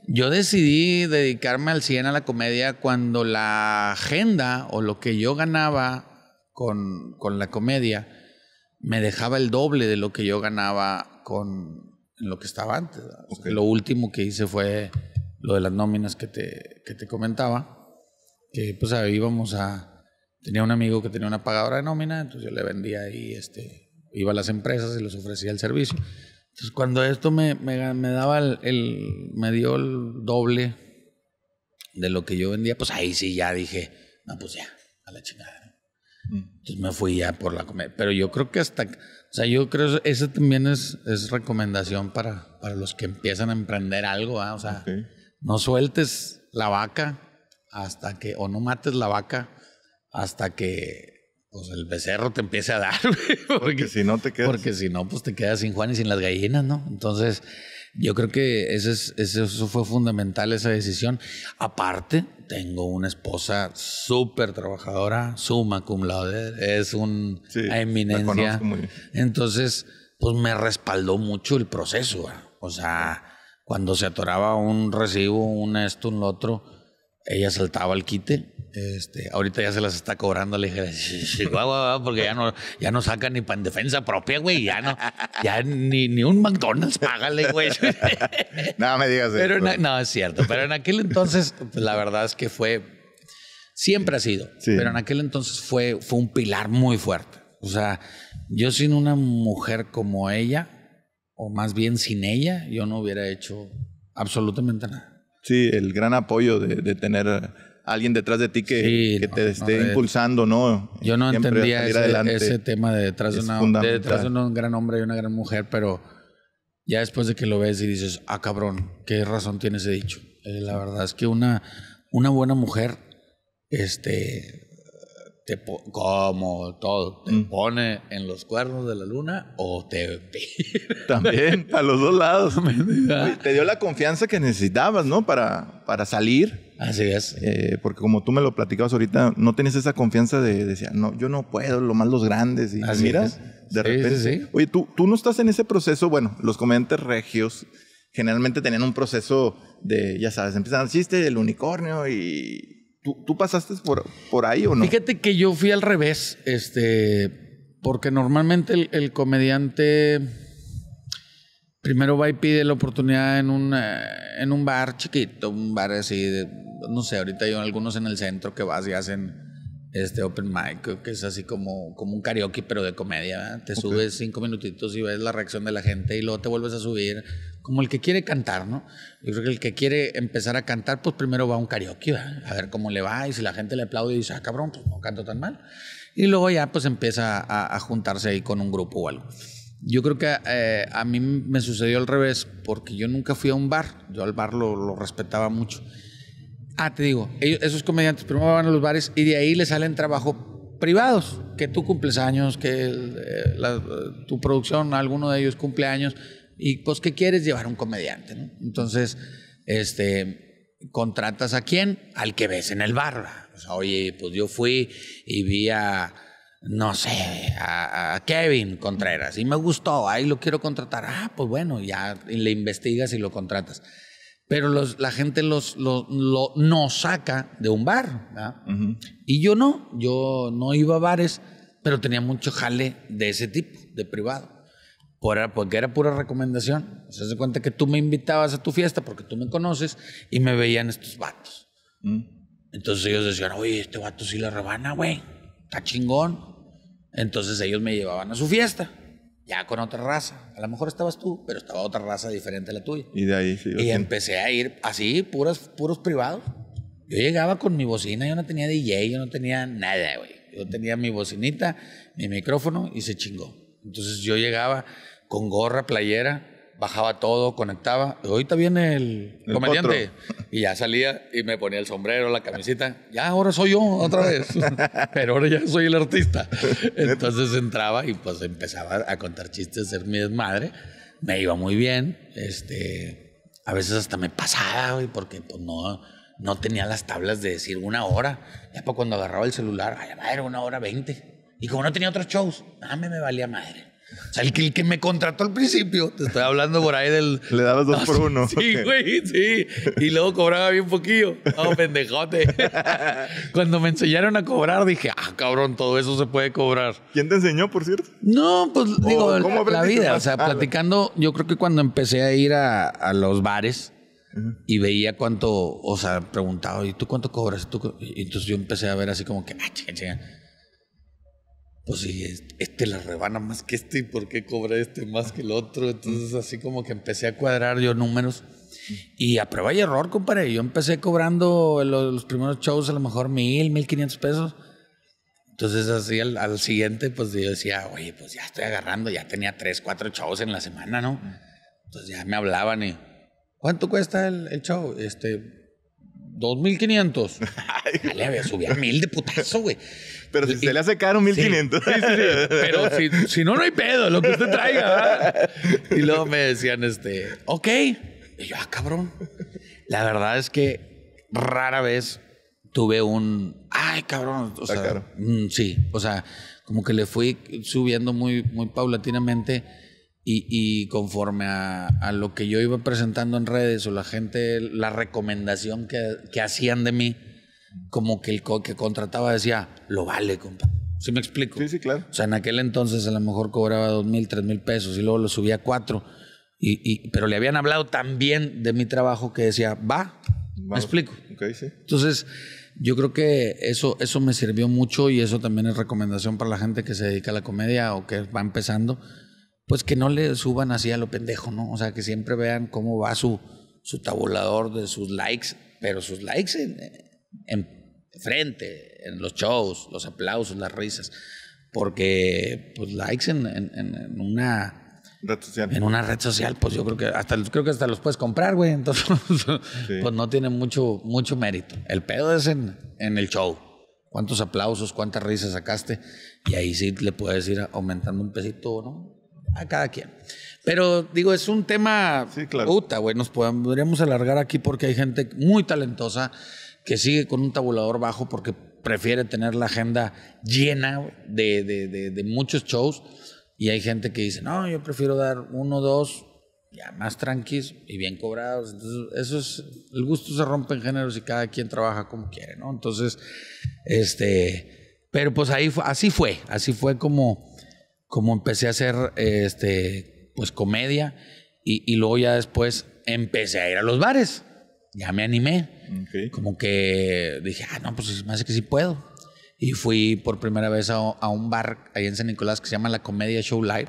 Yo decidí dedicarme al 100 a la comedia cuando la agenda o lo que yo ganaba con, la comedia me dejaba el doble de lo que yo ganaba con lo que estaba antes. Lo último que hice fue lo de las nóminas que te, que te comentaba, que pues ahí íbamos a Tenía un amigo que tenía una pagadora de nómina, entonces yo le vendía ahí, este, iba a las empresas y les ofrecía el servicio. Entonces cuando esto me, me, daba el, me dio el doble de lo que yo vendía, pues ahí sí ya dije, no, pues ya, a la chingada. Mm. Entonces me fui ya por la comida. Pero yo creo que hasta, o sea, yo creo que esa también es, es recomendación para, para los que empiezan a emprender algo, ¿ah? o sea, no sueltes la vaca hasta que, o no mates la vaca hasta que pues, el becerro te empiece a dar, *laughs* Porque, si no te quedas. Porque si no, pues te quedas sin Juan y sin las gallinas, ¿no? Entonces, yo creo que eso, fue fundamental, esa decisión. Aparte, tengo una esposa súper trabajadora, suma cum laude, es una eminencia. Entonces, pues me respaldó mucho el proceso, O sea, cuando se atoraba un recibo, un esto, un lo otro ella saltaba al quite. Este, ahorita ya se las está cobrando, le dije, guau, guau, porque ya no, ya no saca ni en defensa propia, güey, ya no, ya ni, ni un McDonald's, págale, güey. *laughs* no me digas Pero no, es cierto, pero en aquel entonces, pues, la verdad es que fue, siempre ha sido, pero en aquel entonces fue, fue un pilar muy fuerte. O sea, yo sin una mujer como ella, o más bien sin ella, yo no hubiera hecho absolutamente nada. Sí, el gran apoyo de, tener alguien detrás de ti que, te esté impulsando, ¿no? Yo no entendía ese, tema de detrás de, una, detrás de un gran hombre y una gran mujer, pero ya después de que lo ves y dices, ah, cabrón, qué razón tienes ese dicho. Eh, la verdad es que una, una buena mujer, este, te como todo, te mm. pone en los cuernos de la luna o te *laughs* también a los dos lados. *laughs* te dio la confianza que necesitabas, ¿no? Para, para salir. Así es. Eh, porque como tú me lo platicabas ahorita, no tienes esa confianza de, decir, no, yo no puedo, lo más los grandes. Y miras, de repente. Sí, Oye, ¿tú, tú no estás en ese proceso, bueno, los comediantes regios generalmente tenían un proceso de, ya sabes, empiezan el chiste, el unicornio y ¿Tú, pasaste por, por ahí o no? Fíjate que yo fui al revés, este, porque normalmente el, comediante primero va y pide la oportunidad en, eh, en un bar chiquito, un bar así, de, no sé, ahorita hay algunos en el centro que vas y hacen este open mic, que es así como, como un karaoke, pero de comedia. ¿verdad? Te subes cinco minutitos y ves la reacción de la gente y luego te vuelves a subir como el que quiere cantar, ¿no? Yo creo que el que quiere empezar a cantar, pues primero va a un karaoke, ¿verdad? a ver cómo le va y si la gente le aplaude y dice, ah, cabrón, pues no canto tan mal. Y luego ya pues empieza a, juntarse ahí con un grupo o algo. Yo creo que eh, a mí me sucedió al revés, porque yo nunca fui a un bar, yo al bar lo, lo respetaba mucho. Ah, te digo, ellos, esos comediantes primero van a los bares y de ahí les salen trabajo privados, que tú cumples años, que eh, tu producción, alguno de ellos cumple años, y pues, ¿qué quieres? Llevar a un comediante, ¿no? Entonces, este, ¿contratas a quién? Al que ves en el bar. O sea, oye, pues yo fui y vi a, no sé, a, Kevin Contreras y me gustó, ahí lo quiero contratar. Ah, pues bueno, ya le investigas y lo contratas. Pero la gente los, los, saca de un bar. Y yo no, yo no iba a bares, pero tenía mucho jale de ese tipo, de privado porque era pura recomendación. Se hace cuenta que tú me invitabas a tu fiesta porque tú me conoces y me veían estos vatos. Mm. Entonces ellos decían, oye, este vato sí la rebana, güey. Está chingón. Entonces ellos me llevaban a su fiesta, ya con otra raza. A lo mejor estabas tú, pero estaba otra raza diferente a la tuya. Y de ahí Y empecé a ir así, puros privados. Yo llegaba con mi bocina, yo no tenía DJ, yo no tenía nada, güey. Yo tenía mi bocinita, mi micrófono y se chingó. Entonces yo llegaba con gorra, playera, bajaba todo, conectaba. Ahorita viene el, el comediante. *laughs* Y ya salía y me ponía el sombrero, la camiseta. Ya, ahora soy yo otra vez. *laughs* Pero ahora ya soy el artista. *laughs* Entonces entraba y pues empezaba a contar chistes, ser mi desmadre. Me iba muy bien. Este, a veces hasta me pasaba, güey, porque pues, no, no tenía las tablas de decir una hora. Ya para cuando agarraba el celular, ay, era una hora veinte. Y como no tenía otros shows, a mí me valía madre. O sea, el que, me contrató al principio, te estoy hablando por ahí del. Le daba dos por *laughs* uno. Sí, güey, sí. Y luego cobraba bien poquillo. Oh, pendejote. *laughs* Cuando me enseñaron a cobrar, dije, ah, cabrón, todo eso se puede cobrar. ¿Quién te enseñó, por cierto? No, pues digo, la, vida. O sea, ah, platicando, yo creo que cuando empecé a ir a, a los bares y veía cuánto, o sea, preguntaba, ¿y tú cuánto cobras? ¿Tú y entonces yo empecé a ver así como que, ah, pues sí, este la rebana más que este, ¿y por qué cobra este más que el otro? Entonces, así como que empecé a cuadrar yo números. Y a prueba y error, compadre. Yo empecé cobrando los, primeros shows a lo mejor mil, mil quinientos pesos. Entonces, así al, siguiente, pues yo decía, oye, pues ya estoy agarrando, ya tenía tres, cuatro shows en la semana, ¿no? Entonces ya me hablaban y, ¿cuánto cuesta el, el show? Este, 2.500. *laughs* Le había subido a mil de putazo, güey. Pero si se le hace caro, 1500. Pero si, no, no hay pedo, lo que usted traiga. Y luego me decían, este, ok. Y yo, ah, cabrón. La verdad es que rara vez tuve un, ay, cabrón. O sea, mm, sí, o sea, como que le fui subiendo muy, muy paulatinamente. Y, conforme a, lo que yo iba presentando en redes o la gente, la recomendación que, que hacían de mí, como que el que contrataba decía, lo vale, compa. ¿Sí me explico? Sí, sí, claro. O sea, en aquel entonces a lo mejor cobraba dos mil, tres mil pesos y luego lo subía a cuatro. Y, pero le habían hablado tan bien de mi trabajo que decía, va, me explico. sí. Entonces, yo creo que eso, eso me sirvió mucho y eso también es recomendación para la gente que se dedica a la comedia o que va empezando, pues que no le suban así a lo pendejo, ¿no? O sea, que siempre vean cómo va su, su tabulador de sus likes, pero sus likes en frente, en los shows, los aplausos, las risas, porque pues likes en, en, una red social. En una red social, pues yo creo que hasta creo que hasta los puedes comprar, güey. Entonces, pues no tiene mucho, mucho mérito. El pedo es en, en el show. ¿Cuántos aplausos, cuántas risas sacaste? Y ahí sí le puedes ir aumentando un pesito, ¿no? A cada quien. Pero digo, es un tema puta, güey. Nos podríamos alargar aquí porque hay gente muy talentosa que sigue con un tabulador bajo porque prefiere tener la agenda llena de, muchos shows. Y hay gente que dice, no, yo prefiero dar uno, dos, ya más tranquis y bien cobrados. Entonces, eso es, el gusto se rompe en géneros y cada quien trabaja como quiere, ¿no? Entonces, este, pero pues ahí así fue, así fue como, como empecé a hacer, este, pues comedia y, y luego ya después empecé a ir a los bares, ya me animé como que dije, ah, no, pues me hace que sí puedo. Y fui por primera vez a, un bar ahí en San Nicolás que se llama La Comedia Show Live.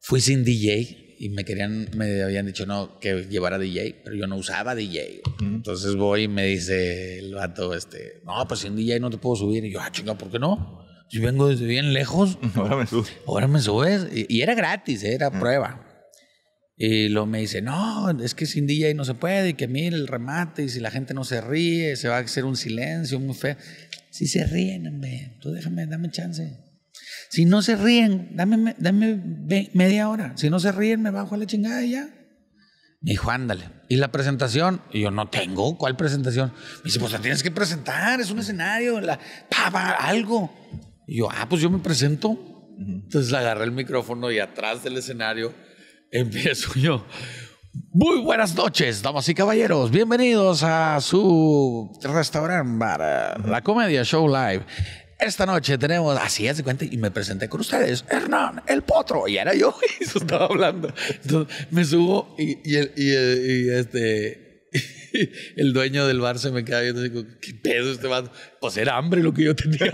Fui sin DJ y me querían, me habían dicho no, que llevara DJ, pero yo no usaba DJ. Entonces voy y me dice el vato, este, no, pues sin DJ no te puedo subir. Y yo, ah, chinga, ¿por qué no? Si vengo desde bien lejos, *laughs* ahora me subes. Y, era gratis, ¿eh? era prueba. Y lo me dice, no, es que sin DJ no se puede, y que mire el remate, y si la gente no se ríe, se va a hacer un silencio muy feo. Si se ríen, tú déjame, dame chance. Si no se ríen, dame, dame media hora. Si no se ríen, me bajo a la chingada y ya. Me dijo, ándale. ¿Y la presentación? Y yo, no tengo. ¿Cuál presentación? Me dice, pues la tienes que presentar, es un escenario, la, pa, algo. Y yo, ah, pues yo me presento. Entonces agarré el micrófono y atrás del escenario Empiezo yo. Muy buenas noches, damas y caballeros. Bienvenidos a su restaurante para la comedia show live. Esta noche tenemos, así es de cuenta, y me presenté con ustedes, Hernán, el potro, y era yo, *laughs* y estaba hablando. Entonces me subo y, y este, *laughs* el dueño del bar se me queda viendo digo, ¿qué pedo este vato? Pues era hambre lo que yo tenía.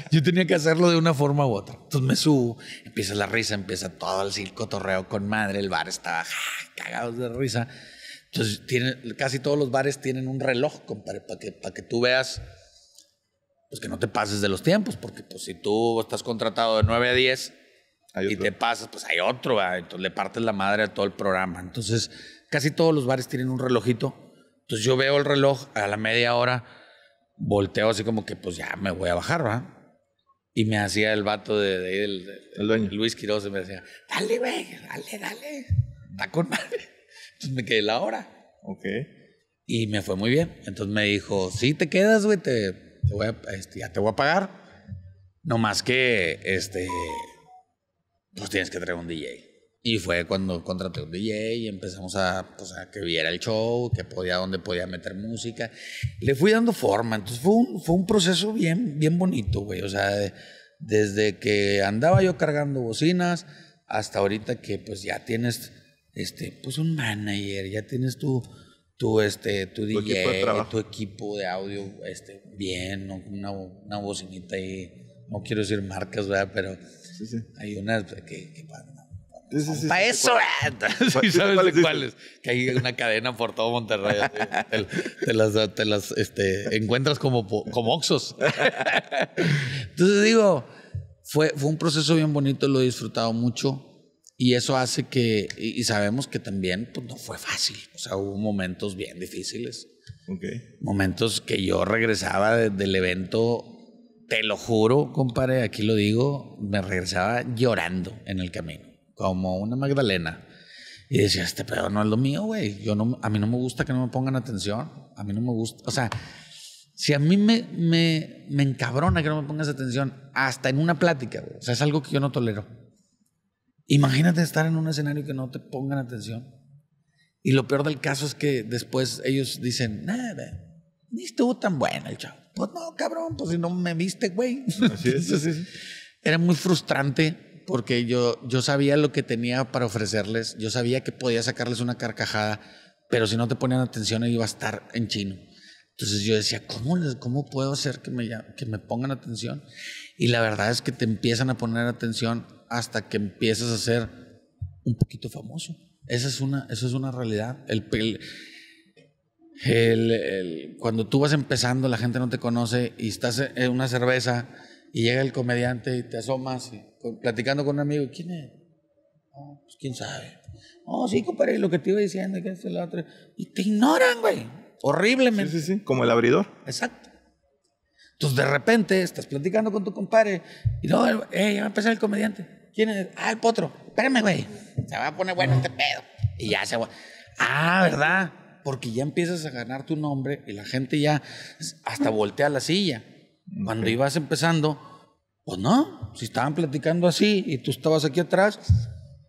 *laughs* yo tenía que hacerlo de una forma u otra. Entonces me subo, empieza la risa, empieza todo el circo torreo con madre, el bar estaba cagados de risa. Entonces tiene, casi todos los bares tienen un reloj para que, para que tú veas pues que no te pases de los tiempos, porque pues, si tú estás contratado de 9 a 10 y te pasas, pues hay otro, entonces le partes la madre a todo el programa. Entonces, casi todos los bares tienen un relojito entonces yo veo el reloj a la media hora, volteo así como que pues ya me voy a bajar, ¿verdad? Y me hacía el vato de, ahí, el dueño. Luis Quiroz, me decía, dale, güey, dale, dale, está con madre. Entonces me quedé la hora. Ok. Y me fue muy bien. Entonces me dijo, sí, te quedas, güey, te, este, ya te voy a pagar. No más que, este, pues tienes que traer un DJ. Y fue cuando contraté un DJ y empezamos a, pues, a que viera el show, que podía, dónde podía meter música. Le fui dando forma. Entonces fue un, fue un proceso bien, bien bonito, güey. O sea, desde que andaba yo cargando bocinas hasta ahorita que pues ya tienes este, pues un manager, ya tienes tu, tu, este, tu, DJ, equipo tu equipo de audio este, bien, ¿no? una, una bocinita ahí. No quiero decir marcas, ¿verdad? Pero hay unas pues, que, que bueno, para eso, sí, sabes cuáles. que hay una cadena por todo Monterrey. te, las, las este, encuentras como, como oxos. Entonces digo, fue, fue un proceso bien bonito, lo he disfrutado mucho. Y eso hace que, y, sabemos que también pues, no fue fácil. O sea, hubo momentos bien difíciles. Momentos que yo regresaba del evento te lo juro, compadre, aquí lo digo, me regresaba llorando en el camino como una Magdalena. Y decía, este pedo no es lo mío, güey. Yo no, a mí no me gusta que no me pongan atención. A mí no me gusta. O sea, si a mí me, me, me encabrona que no me pongas atención, hasta en una plática, güey. O sea, es algo que yo no tolero. Imagínate estar en un escenario que no te pongan atención. Y lo peor del caso es que después ellos dicen, nada, ni estuvo tan bueno el chavo. Pues no, cabrón, pues si no me viste, güey. *laughs* era muy frustrante porque yo, yo sabía lo que tenía para ofrecerles, yo sabía que podía sacarles una carcajada, pero si no te ponían atención iba a estar en chino. Entonces yo decía, ¿cómo, cómo puedo hacer que me, que me pongan atención? Y la verdad es que te empiezan a poner atención hasta que empiezas a ser un poquito famoso. Esa es una, esa es una realidad. El, el, cuando tú vas empezando, la gente no te conoce y estás en una cerveza y llega el comediante y te asomas y platicando con un amigo, ¿quién es? pues quién sabe. oh, sí, compadre, lo que te iba diciendo, que es el otro Y te ignoran, güey. Horriblemente. Sí, sí, sí. Como el abridor. Exacto. Entonces, de repente, estás platicando con tu compadre y no, eh, Ya va a empezar el comediante. ¿Quién es? Ah, el potro. Espérame, güey. Se va a poner bueno este pedo. Y ya se va. Ah, ¿verdad? Porque ya empiezas a ganar tu nombre y la gente ya hasta voltea la silla. Cuando ibas empezando, pues no, si estaban platicando así y tú estabas aquí atrás,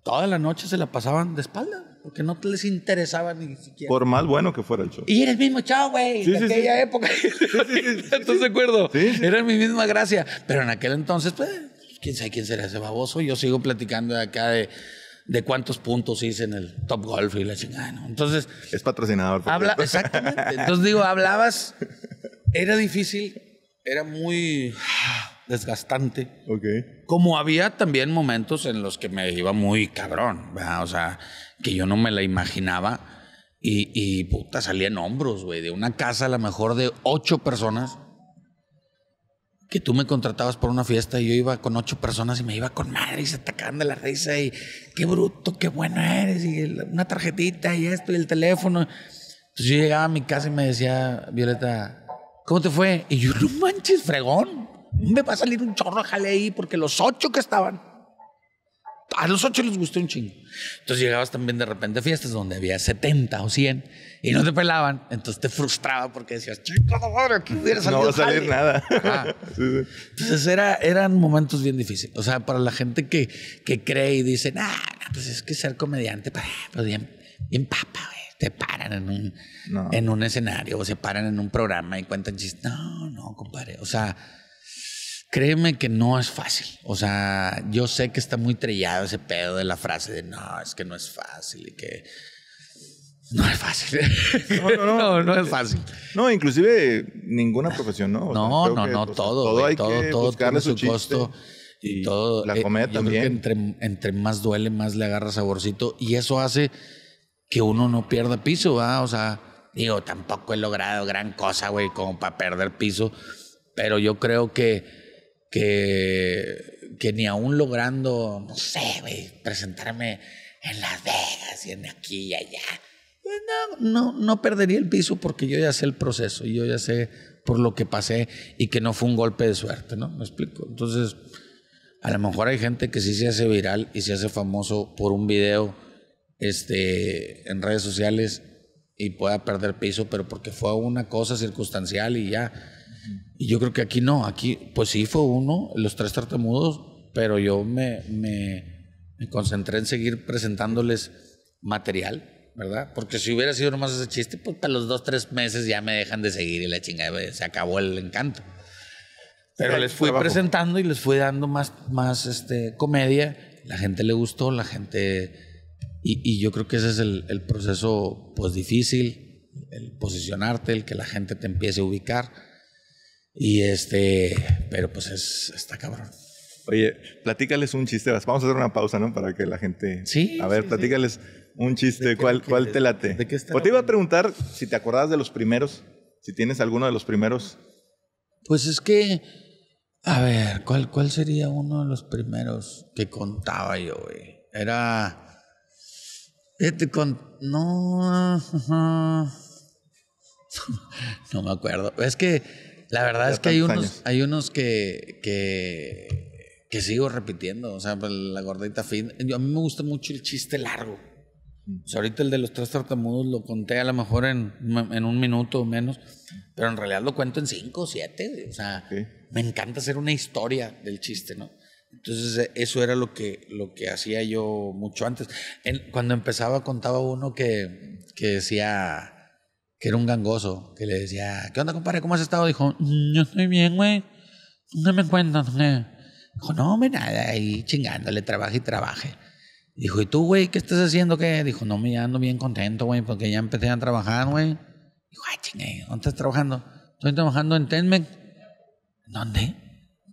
toda la noche se la pasaban de espalda, porque no les interesaba ni siquiera. Por más bueno que fuera el show. Y eres el mismo chavo, güey, de aquella época. Entonces, *laughs* de acuerdo? Era mi misma gracia. Pero en aquel entonces, pues, quién sabe quién será ese baboso. Yo sigo platicando acá de cuántos puntos hice en el Top Golf y la chingada. Entonces. Es patrocinador. Habla, exactamente. Entonces digo, hablabas. Era difícil, era muy desgastante. Ok. Como había también momentos en los que me iba muy cabrón, ¿verdad? O sea, que yo no me la imaginaba. Y, y puta, salía en hombros, güey, de una casa a lo mejor de ocho personas. Que tú me contratabas por una fiesta y yo iba con ocho personas y me iba con madre y se atacaban de la risa y qué bruto, qué bueno eres y una tarjetita y esto y el teléfono. Entonces yo llegaba a mi casa y me decía, Violeta, ¿cómo te fue? Y yo, no manches, fregón me va a salir un chorro, jale ahí, porque los ocho que estaban, a los ocho les gustó un chingo. Entonces llegabas también de repente a fiestas donde había 70 o 100 y no te pelaban, entonces te frustraba porque decías, chico, madre, aquí salido. No va a salir nada. *laughs* Entonces era, eran momentos bien difíciles. O sea, para la gente que, que cree y dice, ah, pues es que ser comediante, pues, pues bien, bien papa, te paran en un, en un escenario o se paran en un programa y cuentan chistes. No, no, compadre. O sea, Créeme que no es fácil. O sea, yo sé que está muy trillado ese pedo de la frase de no, es que no es fácil y que no es fácil. No, no, no. *laughs* no, es fácil. No, inclusive ninguna profesión, ¿no? no, no, no, todo. todo hay que buscarle su, costo. Y, todo. La eh, comida también. que entre, entre más duele, más le agarra saborcito. Y eso hace que uno no pierda piso, va, O sea, digo, tampoco he logrado gran cosa, güey, como para perder piso. Pero yo creo que que, que ni aún logrando, no sé, presentarme en Las Vegas y en aquí y allá. Pues no, no, no perdería el piso porque yo ya sé el proceso y yo ya sé por lo que pasé y que no fue un golpe de suerte, ¿no? Me explico. Entonces, a lo mejor hay gente que sí se hace viral y se hace famoso por un video este, en redes sociales y pueda perder piso, pero porque fue una cosa circunstancial y ya y yo creo que aquí no, aquí pues sí fue uno, los tres tartamudos, pero yo me, me, concentré en seguir presentándoles material, ¿verdad? Porque si hubiera sido nomás ese chiste, pues para los dos, tres meses ya me dejan de seguir y la chingada, se acabó el encanto. Pero, les fui presentando y les fui dando más, más este, comedia. La gente le gustó, la gente... Y, y yo creo que ese es el, el proceso pues, difícil, el posicionarte, el que la gente te empiece a ubicar. Y este, pero pues es, está cabrón. Oye, platícales un chiste. Vamos a hacer una pausa, ¿no? Para que la gente. Sí. A ver, platícales un chiste. ¿Cuál, cuál te late? ¿De qué está? O te iba a preguntar si te acordabas de los primeros. Si tienes alguno de los primeros. Pues es que. A ver, ¿cuál, cuál sería uno de los primeros que contaba yo, güey? Era. Este con, no. *laughs* No me acuerdo. Es que la verdad es que hay unos, hay unos que, que, que, sigo repitiendo. O sea, pues, la gordita fin. Yo, a mí me gusta mucho el chiste largo. O sea, ahorita el de los tres tartamudos lo conté a lo mejor en, en un minuto o menos, pero en realidad lo cuento en cinco o siete. O sea, me encanta hacer una historia del chiste, ¿no? Entonces, eh, eso era lo que, lo que hacía yo mucho antes. cuando empezaba, contaba uno que, que decía que era un gangoso, que le decía, ¿qué onda, compadre? ¿Cómo has estado? Dijo, yo estoy bien, güey. ¿dónde me cuentas, Dijo, no, me nada, ahí chingándole, trabaje y trabaje. Dijo, ¿y tú, güey, qué estás haciendo? ¿Qué? Dijo, no, me ando bien contento, güey, porque ya empecé a trabajar, güey. Dijo, ay, ah, chingue, ¿dónde estás trabajando? Estoy trabajando en Tenmec. ¿Dónde?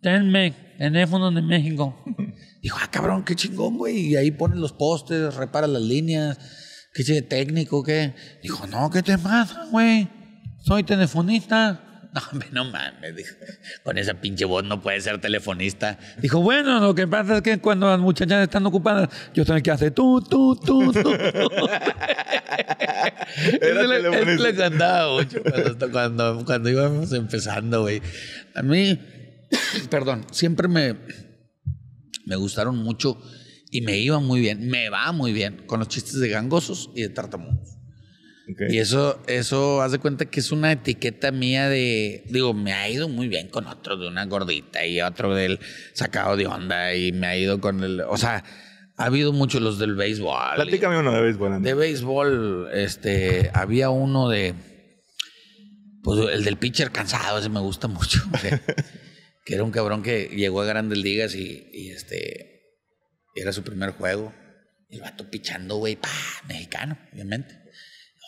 Tenmec, teléfono de México. *laughs* Dijo, ah, cabrón, qué chingón, güey. Y ahí ponen los postes, repara las líneas ¿Qué sé técnico, que. Dijo, no, ¿qué te pasa, güey? Soy telefonista. *laughs* No, no mames, Con esa pinche voz no puede ser telefonista. Dijo, bueno, lo que pasa es que cuando las muchachas están ocupadas, yo tengo que hacer tú, tú, tú, tú. *laughs* Era le, le mucho cuando, cuando íbamos empezando, güey. A mí, *coughs* perdón, siempre me, me gustaron mucho y me iba muy bien, me va muy bien con los chistes de gangosos y de tartamudos. Y eso, eso, haz de cuenta que es una etiqueta mía de, digo, me ha ido muy bien con otro de una gordita y otro del sacado de onda y me ha ido con el, o sea, ha habido mucho los del béisbol. Platícame uno de béisbol. De béisbol, este, había uno de, pues el del pitcher cansado, ese me gusta mucho, *laughs* que, era un cabrón que llegó a grandes ligas y, y este, era su primer juego. El vato pichando, güey, pa, mexicano, obviamente.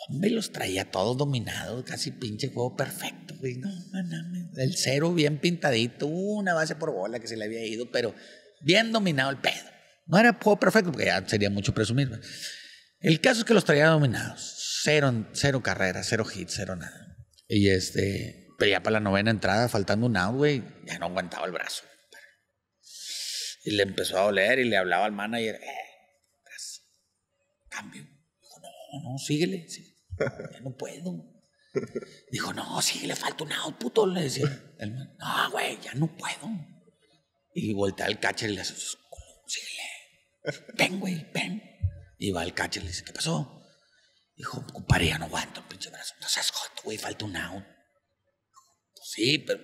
Hombre, los traía todos dominados, casi pinche juego perfecto, güey. No, maná, El cero bien pintadito, una base por bola que se le había ido, pero bien dominado el pedo. No era juego perfecto, porque ya sería mucho presumir. El caso es que los traía dominados. Cero, cero carreras, cero hits, cero nada. Y este, pero ya para la novena entrada, faltando un out, güey, ya no aguantaba el brazo. Y le empezó a doler y le hablaba al manager, eh, pues, cambio. Dijo, no, no, síguele, sí, Ya no puedo. Dijo, no, síguele, falta un out, puto, le decía. El man, no, güey, ya no puedo. Y voltea al catcher y le dice, síguele. Ven, güey, ven. Y va al catcher y le dice, ¿qué pasó? Dijo, compadre, ya no aguanto el pinche brazo. No seas güey, falta un out. Dijo, sí, pero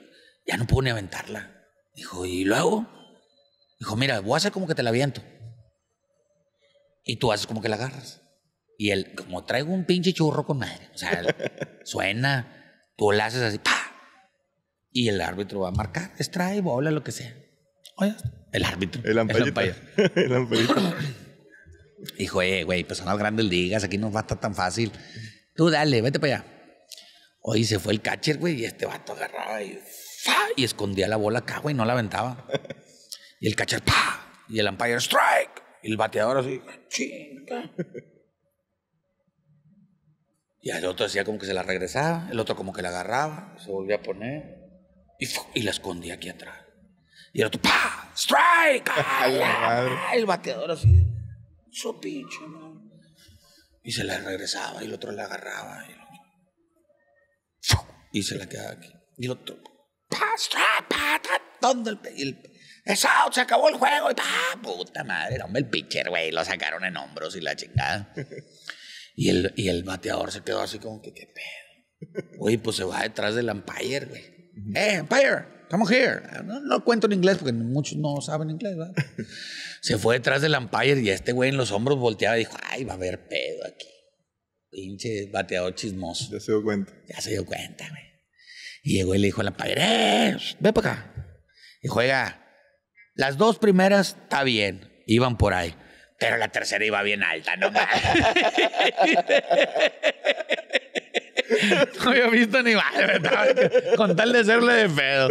ya no puedo ni aventarla. Dijo, ¿y luego? Dijo, mira, voy a hacer como que te la aviento. Y tú haces como que la agarras. Y él, como traigo un pinche churro con madre, o sea, *laughs* suena, tú la haces así, ¡pa! Y el árbitro va a marcar, extrae, bola, lo que sea. Oye, el árbitro. El árbitro El *laughs* *laughs* Dijo, eh, güey, personas pues grandes ligas, aquí no va a estar tan fácil. Tú dale, vete para allá. Oye, se fue el catcher, güey, y este vato agarraba y, y escondía la bola acá, güey, no la aventaba. Y el catcher, ¡pa! Y el umpire, ¡strike! Y el bateador así, ¡chinga! Y el otro hacía como que se la regresaba, el otro como que la agarraba, se volvía a poner y, y la escondía aquí atrás. Y el otro, ¡pa! ¡Strike! Ay, madre. el bateador así, su pinche, man. Y se la regresaba y el otro la agarraba y, se la quedaba aquí. Y el otro, ¡pa! ¡Strike! ¡pa! ¡Dónde el, el es out, se acabó el juego. Y pa, ah, puta madre, hombre, el pitcher, güey, lo sacaron en hombros y la chingada. Y el, y el bateador se quedó así como que, ¿qué pedo? Güey, pues se va detrás del umpire, güey. ¡Eh, umpire! Come here. No, cuento en inglés porque muchos no saben inglés, ¿verdad? se fue detrás del umpire y este güey en los hombros volteaba y dijo, ay, va a haber pedo aquí. Pinche bateador chismoso. Ya se dio cuenta. Ya se dio cuenta, güey. Y llegó y le dijo al umpire, ¡eh! ¡Ve para acá. Y juega, las dos primeras está bien, iban por ahí. Pero la tercera iba bien alta, no más. *laughs* no había visto ni mal, con tal de serle de pedo.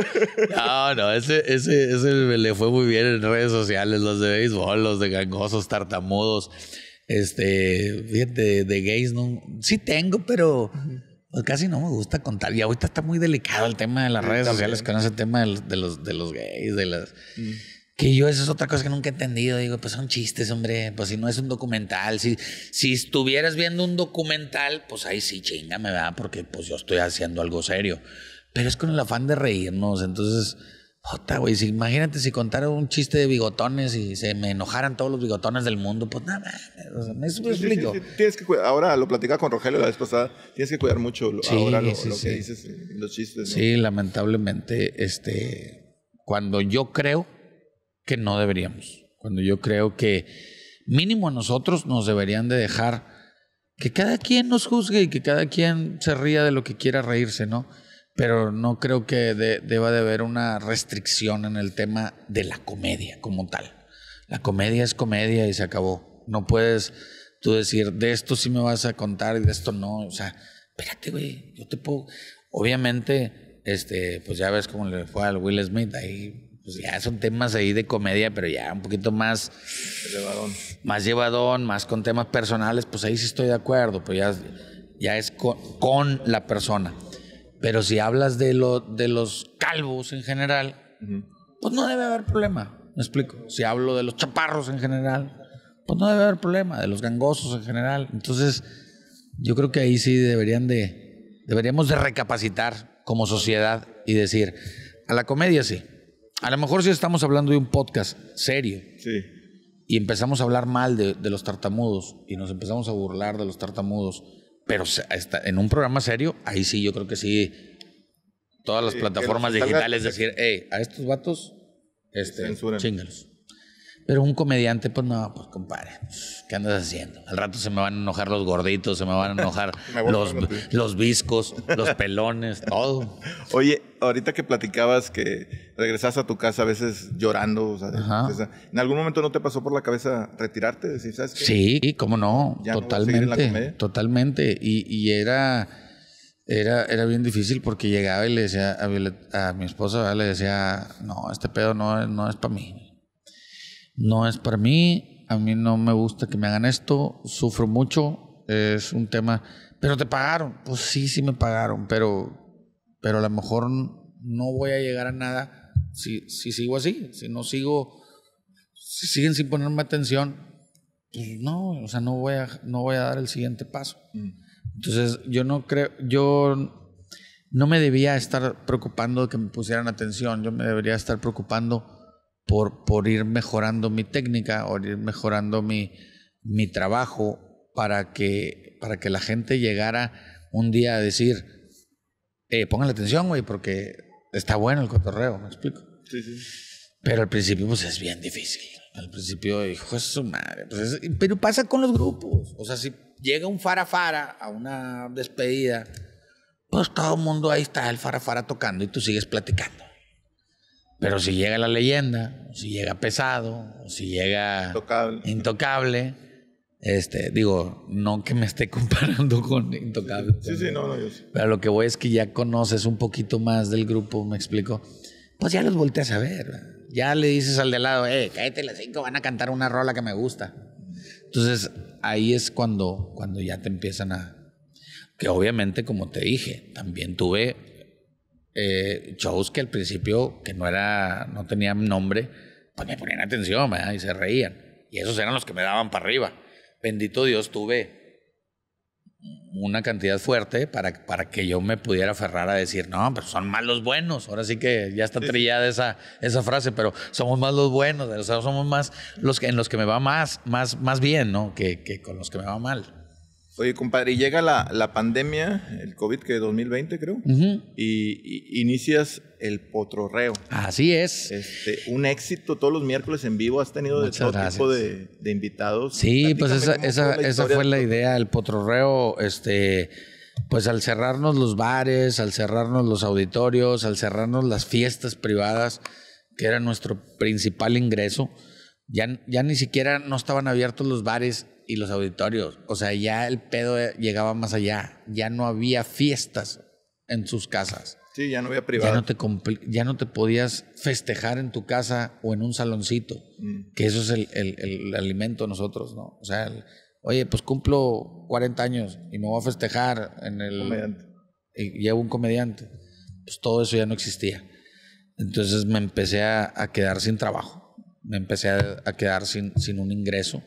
No, no, ese, ese, ese le fue muy bien en redes sociales, los de béisbol, los de gangosos, tartamudos, este, fíjate, de, gays, no, sí tengo, pero... Pues casi no me gusta contar. Y ahorita está muy delicado el tema de las mm, redes sociales con ese tema de los, de los, gays, de las. Mm. Que yo, eso es otra cosa que nunca he entendido. Digo, pues son chistes, hombre. Pues si no es un documental, si, si estuvieras viendo un documental, pues ahí sí, chinga, me va, porque pues yo estoy haciendo algo serio. Pero es con el afán de reírnos. Entonces, Jota, güey, si, imagínate si contara un chiste de bigotones y se me enojaran todos los bigotones del mundo, pues nada, eso me explico. ahora lo platicaba con Rogelio la vez pasada, tienes que cuidar mucho ahora lo, que dices, los chistes. Sí, lamentablemente, este, cuando yo creo que no deberíamos, cuando yo creo que mínimo a nosotros nos deberían de dejar que cada quien nos juzgue y que cada quien se ría de lo que quiera reírse, ¿no? pero no creo que deba de haber una restricción en el tema de la comedia como tal. La comedia es comedia y se acabó. No puedes tú decir, de esto sí me vas a contar y de esto no. O sea, espérate, güey, yo te puedo... Obviamente, este, pues ya ves cómo le fue al Will Smith, ahí pues ya son temas ahí de comedia, pero ya un poquito más... Llevadón. Más llevadón, más con temas personales, pues ahí sí estoy de acuerdo, pues ya, es con la persona pero si hablas de, lo, de los calvos en general, pues no debe haber problema. Me explico. Si hablo de los chaparros en general, pues no debe haber problema. De los gangosos en general. Entonces, yo creo que ahí sí deberían de, deberíamos de recapacitar como sociedad y decir, a la comedia sí. A lo mejor si estamos hablando de un podcast serio. Y empezamos a hablar mal de los tartamudos y nos empezamos a burlar de los tartamudos pero está, en un programa serio, ahí sí, yo creo que sí, todas las plataformas digitales decir, hey, a estos vatos, este, chingalos. Pero un comediante, pues no, pues compadre, ¿qué andas haciendo? Al rato se me van a enojar los gorditos, se me van a enojar *laughs* los, los viscos, los pelones, todo. Oye, ahorita que platicabas que regresas a tu casa a veces llorando, ¿en algún momento no te pasó por la cabeza retirarte? Decir, Sí, cómo no, totalmente, totalmente. Y, era, era, era bien difícil porque llegaba y le decía a, a mi esposa, le decía, no, este pedo no, no es para mí no es para mí, a mí no me gusta que me hagan esto, sufro mucho, es un tema, pero te pagaron, pues sí, sí me pagaron, pero, pero a lo mejor no voy a llegar a nada si, si sigo así, si no sigo, si siguen sin ponerme atención, pues no, o sea, no voy a, no voy a dar el siguiente paso. Mm. Entonces, yo no creo, yo no me debía estar preocupando de que me pusieran atención, yo me debería estar preocupando por, ir mejorando mi técnica, o ir mejorando mi, trabajo para que, para que la gente llegara un día a decir, eh, la atención, güey, porque está bueno el cotorreo, me explico. Pero al principio, pues es bien difícil. Al principio, hijo es su madre. Pues, pero pasa con los grupos. O sea, si llega un farafara a una despedida, pues todo el mundo ahí está el farafara tocando y tú sigues platicando. Pero si llega la leyenda, si llega pesado, si llega intocable. este, digo, no que me esté *laughs* comparando con intocable. Sí, sí, no, no, yo sí. Pero lo que voy es que ya conoces un poquito más del grupo, me explico. Pues ya los volteas a ver. Ya le dices al de lado, eh, cállate las cinco, van a cantar una rola que me gusta. Entonces, ahí es cuando, cuando ya te empiezan a, que obviamente, como te dije, también tuve eh, shows que al principio, que no era, no tenían nombre, pues me ponían atención y se reían. Y esos eran los que me daban para arriba. Bendito Dios, tuve una cantidad fuerte para, para que yo me pudiera aferrar a decir, no, pero son malos buenos. Ahora sí que ya está trillada esa, esa frase, pero somos más los buenos, o sea, somos más los que, en los que me va más, más, más bien, ¿no? que con los que me va mal. Oye, compadre, llega la, pandemia, el COVID que 2020 creo, y, inicias el potrorreo. Así es. Este, un éxito todos los miércoles en vivo, has tenido de todo tipo de, invitados. Sí, pues esa, fue la, idea, el potrorreo, este, pues al cerrarnos los bares, al cerrarnos los auditorios, al cerrarnos las fiestas privadas, que era nuestro principal ingreso, ya, ya ni siquiera no estaban abiertos los bares y los auditorios. O sea, ya el pedo eh, llegaba más allá. Ya no había fiestas en sus casas. Sí, ya no había privado. Ya no te, ya no te podías festejar en tu casa o en un saloncito, mm. que eso es el, el, el, alimento nosotros, ¿no? O sea, oye, pues cumplo 40 años y me voy a festejar en el... Comediante. Y llevo un comediante. Pues todo eso ya no existía. Entonces me empecé a, quedar sin trabajo, me empecé a, a quedar sin, sin un ingreso.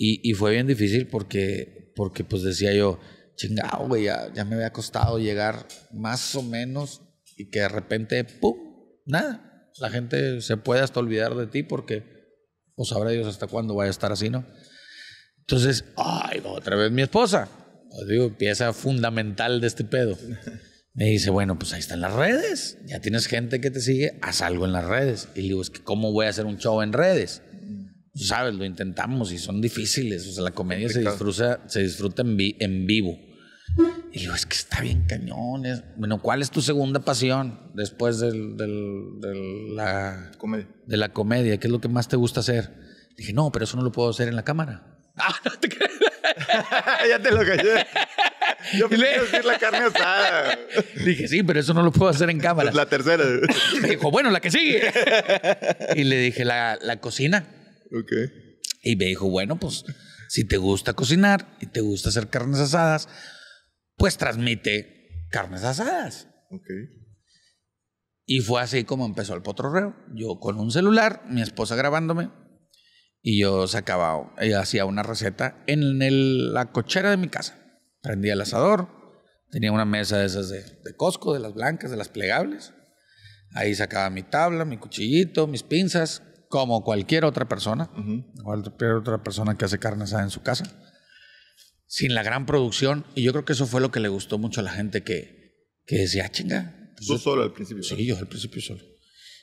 Y, fue bien difícil porque, porque pues decía yo, chingado, güey, ya, me había costado llegar más o menos y que de repente, ¡pum! Nada. La gente se puede hasta olvidar de ti porque, pues sabrá Dios hasta cuándo vaya a estar así, ¿no? Entonces, ay, otra vez mi esposa. Os pues, digo, pieza fundamental de este pedo. Me dice, bueno, pues ahí están las redes. Ya tienes gente que te sigue, haz algo en las redes. Y le digo, es que ¿cómo voy a hacer un show en redes? sabes, lo intentamos y son difíciles. O sea, la comedia se disfruta, se disfruta en, en vivo. Y digo, es que está bien cañones. Bueno, ¿cuál es tu segunda pasión después del, la, de la comedia? ¿Qué es lo que más te gusta hacer? Dije, no, pero eso no lo puedo hacer en la cámara. *laughs* Ah, no te crees. *laughs* ya te lo callé. Yo pensé decir la carne asada. *laughs* Dije, sí, pero eso no lo puedo hacer en cámara. la tercera. Me dijo, bueno, la que sigue. y le dije, la, la cocina. Y me dijo, bueno, pues si te gusta cocinar y te gusta hacer carnes asadas, pues transmite carnes asadas. Y fue así como empezó el potrorreo. Yo con un celular, mi esposa grabándome, y yo sacaba, ella eh, hacía una receta en la cochera de mi casa. Prendía el asador, tenía una mesa de esas de, de Costco, de las blancas, de las plegables. Ahí sacaba mi tabla, mi cuchillito, mis pinzas, como cualquier otra persona, cualquier otra persona que hace carne asada en su casa, sin la gran producción. Y yo creo que eso fue lo que le gustó mucho a la gente que, que decía, ah, chinga. tú solo al principio. Sí, yo al principio solo.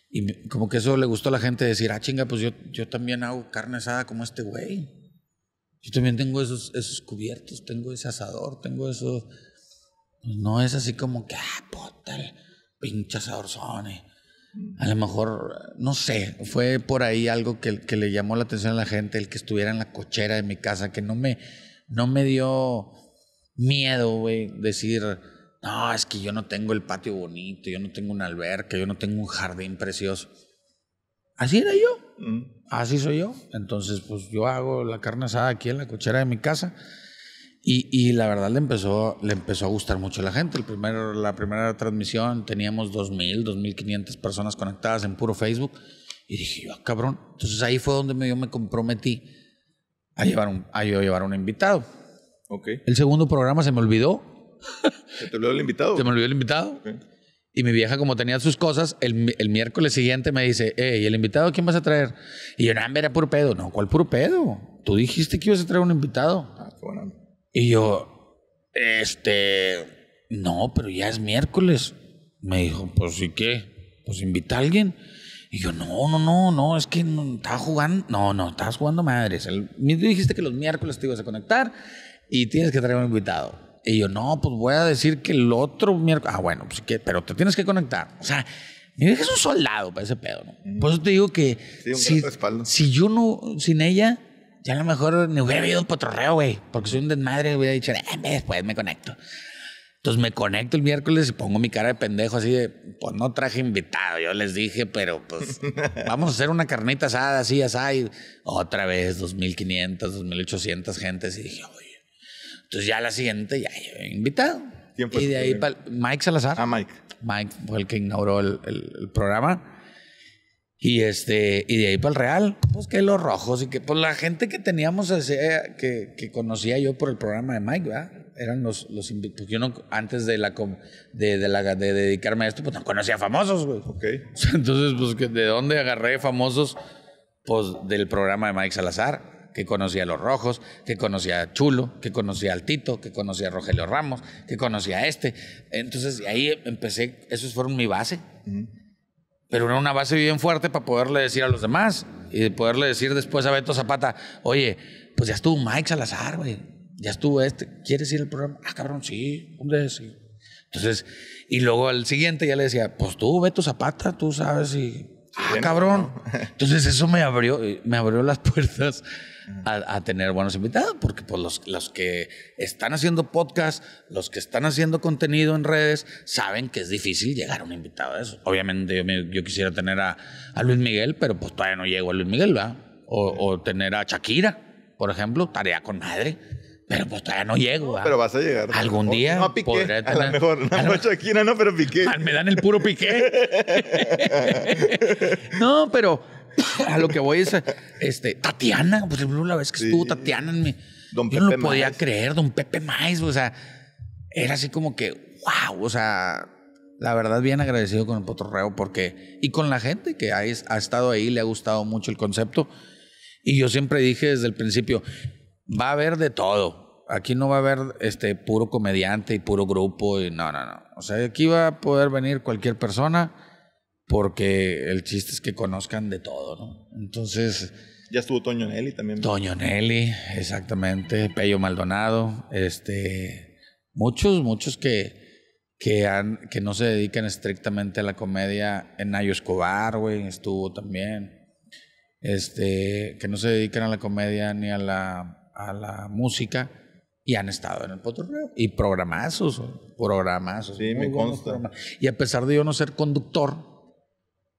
Y como que eso le gustó a la gente decir, ah, chinga, pues yo, yo también hago carne asada como este güey. Yo también tengo esos, esos cubiertos, tengo ese asador, tengo eso. No es así como que, ah, puta, pinche asadorzone a lo mejor, no sé, fue por ahí algo que, que, le llamó la atención a la gente, el que estuviera en la cochera de mi casa, que no me, no me dio miedo, güey, decir, no, es que yo no tengo el patio bonito, yo no tengo una alberca, yo no tengo un jardín precioso. Así era yo, mm. así soy yo. Entonces, pues yo hago la carne asada aquí en la cochera de mi casa y, la verdad le empezó, le empezó a gustar mucho a la gente. El primero, la primera transmisión teníamos 2.000, 2.500 personas conectadas en puro Facebook. Y dije, yo, ah, cabrón. Entonces ahí fue donde yo me comprometí a llevar un, a llevar un invitado. El segundo programa se me olvidó. *laughs* ¿Se te olvidó el invitado? Se me olvidó el invitado. Y mi vieja, como tenía sus cosas, el, el miércoles siguiente me dice, ¿y ¿el invitado quién vas a traer? Y yo, no, era puro pedo. No, ¿cuál puro pedo? Tú dijiste que ibas a traer un invitado. Ah, qué bueno. Y yo, este, no, pero ya es miércoles. Me dijo, pues ¿y qué? Pues invita a alguien. Y yo, no, no, no, no, es que estaba jugando, no, no, estabas jugando madres. El, dijiste que los miércoles te ibas a conectar y tienes que traer un invitado. Y yo, no, pues voy a decir que el otro miércoles, ah, bueno, pues que, pero te tienes que conectar. O sea, mi vieja es un soldado para ese pedo, ¿no? Por eso te digo que si, si, yo no, sin ella, ya a lo mejor ni hubiera ido un potorreo, güey, porque soy un desmadre, hubiera dicho, eh, después me conecto. Entonces me conecto el miércoles y pongo mi cara de pendejo así de, pues no traje invitado, yo les dije, pero pues *laughs* vamos a hacer una carnita asada, así, asada. Y otra vez 2.500, 2.800 gentes. Y dije, oye, entonces ya la siguiente, ya invitado. y de ahí, Mike Salazar. Ah, Mike. Mike fue el que inauguró el programa. Y, este, y de ahí para el Real, pues que los rojos y que pues la gente que teníamos, eh, que, conocía yo por el programa de Mike, Eran los, los porque yo antes de, la, de, de, dedicarme a esto, pues no conocía famosos, güey. Okay. *laughs* Entonces, pues de dónde agarré famosos, pues del programa de Mike Salazar que conocía a los Rojos, que conocía a Chulo, que conocía al Tito, que conocía a Rogelio Ramos, que conocía a este. Entonces ahí empecé, esos fueron mi base pero era una base bien fuerte para poderle decir a los demás y poderle decir después a Beto Zapata, oye, pues ya estuvo Mike Salazar, güey, ya estuvo este, ¿quieres ir al programa? Ah, cabrón, sí, hombre, sí. Entonces, y luego al siguiente ya le decía, pues tú, Beto Zapata, tú sabes y... Ah, cabrón. *laughs* Entonces eso me abrió, me abrió las *laughs* puertas a, tener buenos invitados, porque pues, los, que están haciendo podcast, los que están haciendo contenido en redes, saben que es difícil llegar a un invitado eso. Obviamente yo, quisiera tener a, Luis Miguel, pero pues todavía no llego a Luis Miguel, ¿verdad? O, tener a Shakira, por ejemplo, tarea con madre. Pero pues todavía no llego. ¿verdad? Pero vas a llegar. Algún día. No, a Piqué. A lo mejor. No, pero Piqué. *laughs* Me dan el puro Piqué. *laughs* no, pero *laughs* a lo que voy es, este, Tatiana, pues la vez que estuvo Tatiana en mi... yo no lo podía creer, don Pepe Mais, o sea, era así como que, wow, o sea, la verdad bien agradecido con el potorreo porque, y con la gente que ha, ha estado ahí, le ha gustado mucho el concepto. Y yo siempre dije desde el principio, va a haber de todo, aquí no va a haber este puro comediante y puro grupo y no, no, no. O sea, aquí va a poder venir cualquier persona porque el chiste es que conozcan de todo, ¿no? Entonces... Ya estuvo Toño Nelly también. Toño Nelly, exactamente. Pello Maldonado, este... Muchos, muchos que, que, han, que no se dedican estrictamente a la comedia. En Nayo Escobar, güey, estuvo también. Este, que no se dedican a la comedia ni a la, a la música y han estado en el potorreo. Y programazos, programazos. Sí, me consta. Y a pesar de yo no ser conductor,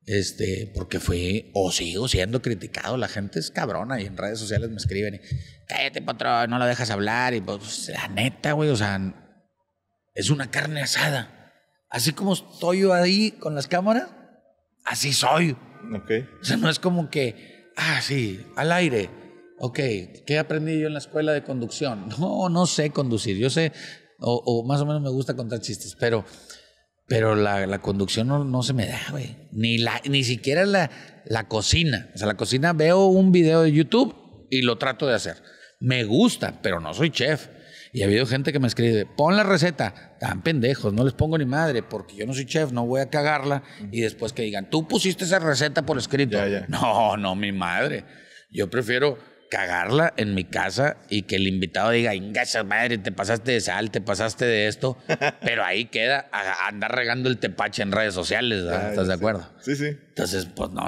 este, porque fui, o sigo siendo criticado, la gente es cabrona y en redes sociales me escriben, cállate patrón, no lo dejas hablar, y pues la neta, güey, o sea, es una carne asada. Así como estoy yo ahí con las cámaras, así soy. ok O sea, no es como que, ah, sí, al aire. Ok, ¿qué aprendí yo en la escuela de conducción? *laughs* No, no sé conducir. Yo sé, o más o menos me gusta contar chistes, pero pero la, conducción no, se me da, güey. Ni, la, ni siquiera la, la cocina. O sea, la cocina veo un video de YouTube y lo trato de hacer. Me gusta, pero no soy chef. Y ha habido gente que me escribe, pon la receta. Tan pendejos, no les pongo ni madre, porque yo no soy chef, no voy a cagarla. Y después que digan, tú pusiste esa receta por escrito. No, no, mi madre. Yo prefiero cagarla en mi casa y que el invitado diga, ingresa, madre, te pasaste de sal, te pasaste de esto, *laughs* pero ahí queda andar regando el tepache en redes sociales, ¿estás de acuerdo? Sí, sí. Entonces, pues no,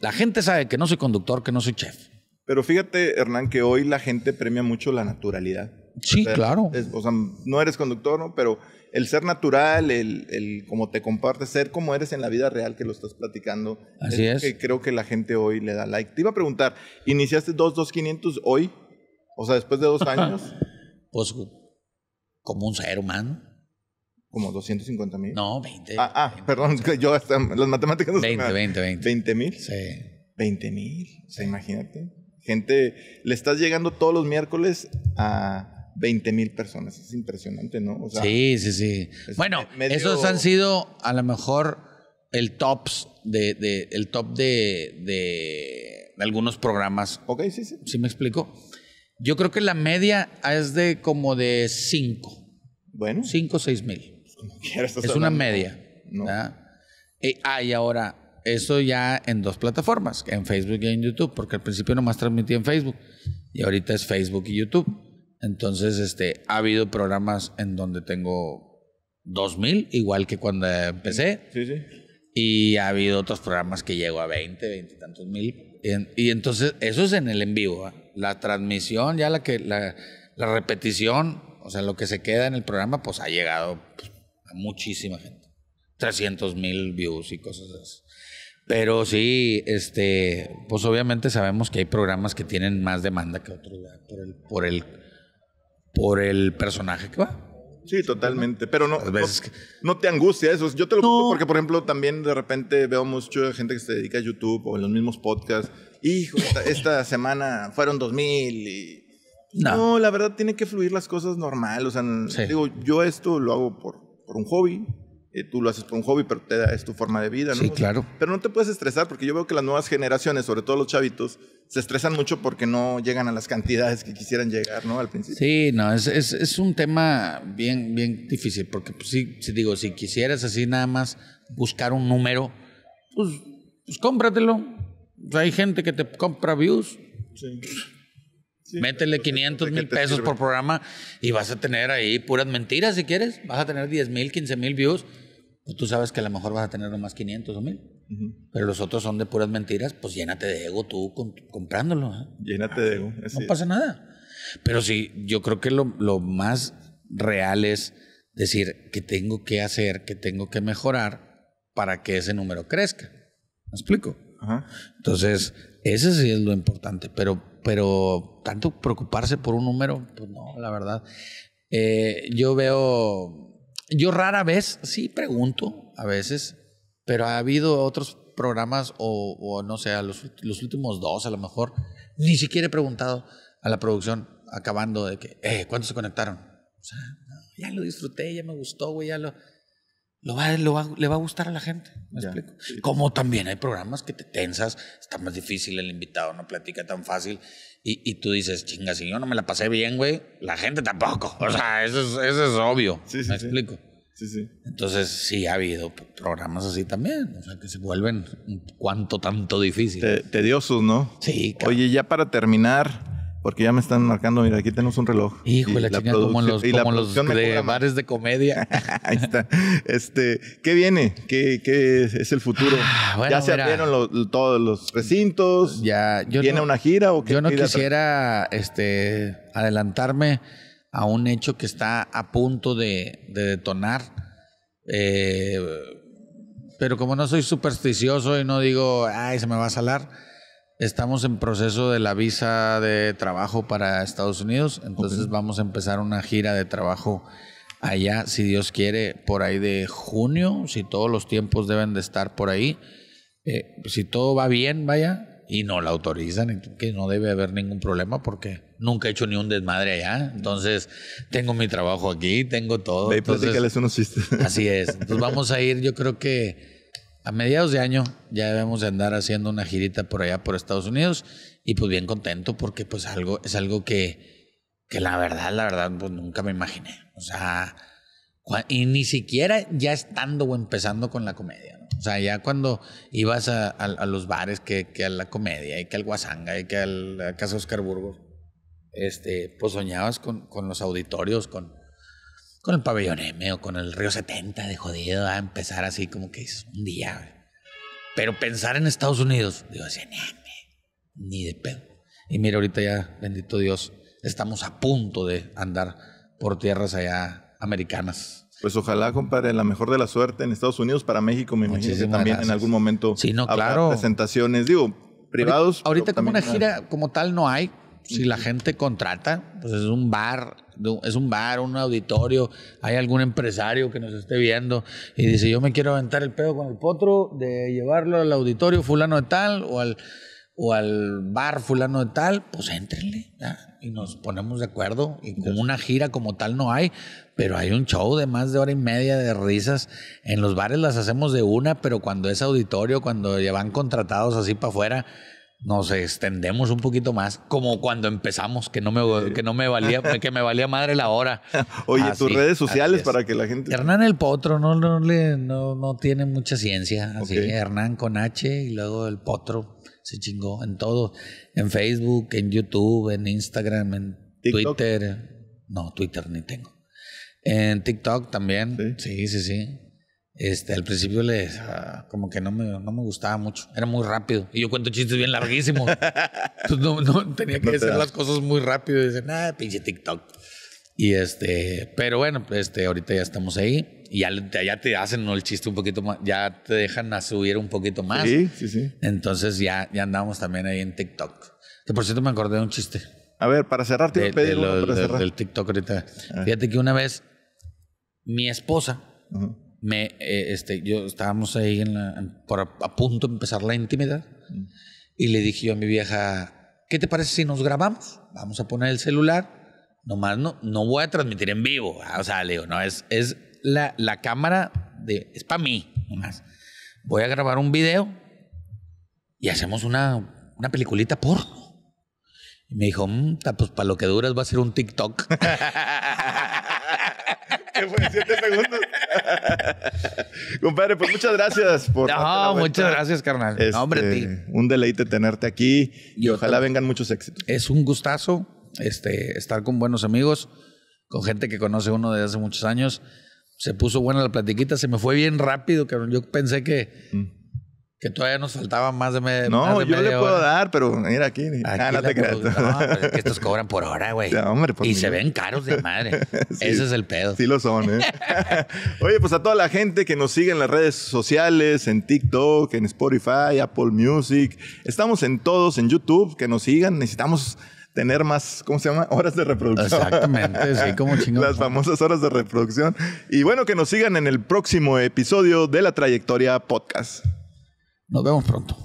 la gente sabe que no soy conductor, que no soy chef. Pero fíjate, Hernán, que hoy la gente premia mucho la naturalidad. Sí, claro. o sea, no eres conductor, ¿no? Pero el ser natural, el, cómo te compartes, ser como eres en la vida real que lo estás platicando. Así es. Que creo que la gente hoy le da like. Te iba a preguntar, ¿iniciaste 22500 hoy? O sea, después de dos *laughs* años. pues como un ser humano. Como 250 mil. No, 20. Ah, ah, perdón, yo hasta las matemáticas no 20, 20, 20. 20 mil. Sí. 20 mil. O sea, imagínate. Gente, le estás llegando todos los miércoles a 20 mil personas. Es impresionante, ¿no? sí, sí, sí. bueno, esos han sido a lo mejor el tops de, el top de, algunos programas. Ok, sí, sí. ¿Sí me explico? Yo creo que la media es de como de 5. Bueno. 5 o 6 mil. Pues, es una media. Eh, ah, y ahora, eso ya en dos plataformas, en Facebook y en YouTube, porque al principio nomás transmitía en Facebook y ahorita es Facebook y YouTube. Entonces, este, ha habido programas en donde tengo 2000, igual que cuando empecé. Sí, sí. Y ha habido otros programas que llego a 20, 20 tantos mil. Y, entonces, eso es en el en vivo. ¿ah? La transmisión, ya la que la, repetición, o sea, lo que se queda en el programa, pues ha llegado pues, a muchísima gente. trescientos mil views y cosas así. Pero sí, este, pues obviamente sabemos que hay programas que tienen más demanda que otros por el, por el por el personaje que va. Sí, totalmente. Pero no, no, te angustia eso. Yo te lo no. porque, por ejemplo, también de repente veo mucho gente que se dedica a YouTube o en los mismos podcasts. Hijo, esta, *laughs* semana fueron 2000 y. No. la verdad tiene que fluir las cosas normal. O sea, digo, yo esto lo hago por, por un hobby. Eh, tú lo haces por un hobby, pero te da, es tu forma de vida, ¿no? Sí, claro. Pero no te puedes estresar porque yo veo que las nuevas generaciones, sobre todo los chavitos, se estresan mucho porque no llegan a las cantidades que quisieran llegar, ¿no? Al principio. Sí, no, es, es, es un tema bien, bien difícil porque, pues, sí, digo, si quisieras así nada más buscar un número, pues, pues cómpratelo. hay gente que te compra views. Sí. Métele 500 pues, este, mil pesos por programa y vas a tener ahí puras mentiras si quieres. Vas a tener 10 mil, 15 mil views. Pues, tú sabes que a lo mejor vas a tener más 500 o 1000. Pero los otros son de puras mentiras, pues llénate de ego tú comprándolo. ¿eh? Llénate de ego. no pasa nada. Pero sí, yo creo que lo, más real es decir que tengo que hacer, que tengo que mejorar para que ese número crezca. ¿Me explico? Entonces, ese sí es lo importante, pero pero tanto preocuparse por un número, pues no, la verdad. Eh, yo veo, yo rara vez, sí pregunto a veces, pero ha habido otros programas o, no sé, los, últimos dos a lo mejor, ni siquiera he preguntado a la producción acabando de que, eh, ¿cuántos se conectaron? O sea, ya lo disfruté, ya me gustó, güey, ya lo lo va, le va a gustar a la gente. ¿Me explico? Como también hay programas que te tensas, está más difícil, el invitado no platica tan fácil. Y, tú dices, chinga, si yo no me la pasé bien, güey, la gente tampoco. *laughs* O sea, eso es, obvio. Sí, sí, ¿Me explico? Sí, sí. Entonces, sí ha habido programas así también, o sea, que se vuelven un cuanto tanto difícil Te, tediosos, ¿no? Sí. Claro. Oye, ya para terminar, porque ya me están marcando, mira, aquí tenemos un reloj. Híjole, la, chingada, como los, de bares de comedia. *laughs* Ahí está. Este, ¿qué viene? ¿Qué, es el futuro? Ah, ya se abrieron todos los recintos. Ya, yo ¿Viene una gira o qué? Yo no quisiera este, adelantarme a un hecho que está a punto de, detonar. Eh, pero como no soy supersticioso y no digo, ay, se me va a salar Estamos en proceso de la visa de trabajo para Estados Unidos, entonces vamos a empezar una gira de trabajo allá, si Dios quiere, por ahí de junio, si todos los tiempos deben de estar por ahí. Eh, si todo va bien, vaya, y no la autorizan, que no debe haber ningún problema porque nunca he hecho ni un desmadre allá. Entonces, tengo mi trabajo aquí, tengo todo. Ve y entonces, Así es. Entonces, vamos a ir, yo creo que a mediados de año ya debemos de andar haciendo una girita por allá por Estados Unidos y pues bien contento porque pues algo es algo que, que la verdad, la verdad pues nunca me imaginé. O sea, y ni siquiera ya estando o empezando con la comedia. ¿no? O sea, ya cuando ibas a, los bares que, que, a la comedia y que al Guasanga y que al a Casa Oscar este, pues soñabas con, con los auditorios, con, con el pabellón M o con el río 70 de jodido a empezar así como que es un día. Pero pensar en Estados Unidos, digo, M, ni de pedo. Y mira, ahorita ya, bendito Dios, estamos a punto de andar por tierras allá americanas. Pues ojalá, compadre, la mejor de la suerte en Estados Unidos para México, me imagino que también en algún momento sí, no, claro. presentaciones, digo, privados. Ahorita, como una gira como tal no hay, si la gente contrata, pues es un bar, es un bar, un auditorio, hay algún empresario que nos esté viendo y dice, yo me quiero aventar el pedo con el potro de llevarlo al auditorio fulano de tal o al, o al bar fulano de tal, pues éntrenle y nos ponemos de acuerdo. Y con una gira como tal no hay, pero hay un show de más de hora y media de risas. En los bares las hacemos de una, pero cuando es auditorio, cuando llevan contratados así para afuera nos extendemos un poquito más, como cuando empezamos, que no me, que no me valía, *laughs* que me valía madre la hora. Oye, tus redes sociales para que la gente. Hernán el Potro, no, no, no, tiene mucha ciencia. Así Hernán con H y luego el Potro. Se chingó en todo. En Facebook, en YouTube, en Instagram, en Twitter. No, Twitter ni tengo. En TikTok también. sí, sí. sí. Este, al principio les, ah, como que no me, no me, gustaba mucho, era muy rápido. Y yo cuento chistes bien larguísimos. *laughs* Entonces no, tenía que hacer las cosas muy rápido. Y dicen, nada, ah, pinche TikTok. Y este, pero bueno, pues, este, ahorita ya estamos ahí. Y ya, te hacen el chiste un poquito más, ya te dejan a subir un poquito más. Sí, sí, sí. Entonces ya, ya andamos también ahí en TikTok. Que por cierto me acordé de un chiste. A ver, para cerrar, te a uno para cerrar. Del TikTok ahorita. Ah. Fíjate que una vez mi esposa me, eh, este, yo estábamos ahí por a, punto de empezar la intimidad y le dije yo a mi vieja, ¿qué te parece si nos grabamos? Vamos a poner el celular, nomás no, no voy a transmitir en vivo, ah, o sea, le digo, no, es, es la, la cámara, de, es para mí, nomás. Voy a grabar un video y hacemos una, una peliculita porno. Y me dijo, mm, pues para lo que duras va a ser un TikTok. *laughs* en 7 segundos. *laughs* Compadre, pues muchas gracias por. No, muchas gracias, carnal. hombre, este, Un deleite tenerte aquí y ojalá vengan muchos éxitos. Es un gustazo este, estar con buenos amigos, con gente que conoce uno desde hace muchos años. Se puso buena la platiquita, se me fue bien rápido, cabrón. Yo pensé que. Mm. Que todavía nos faltaba más de, medio No, yo le puedo dar, pero mira aquí. ah, no te creas. que *laughs* estos cobran por hora, güey. Pues y se ven caros de madre. *laughs* Ese es el pedo. Sí lo son, ¿eh? *laughs* Oye, pues a toda la gente que nos sigue en las redes sociales, en TikTok, en Spotify, Apple Music. Estamos en todos, en YouTube, que nos sigan. Necesitamos tener más, ¿cómo se llama? Horas de reproducción. Exactamente, sí, como chingón. Las famosas horas de reproducción. Y bueno, que nos sigan en el próximo episodio de La Trayectoria Podcast. Nos vemos pronto.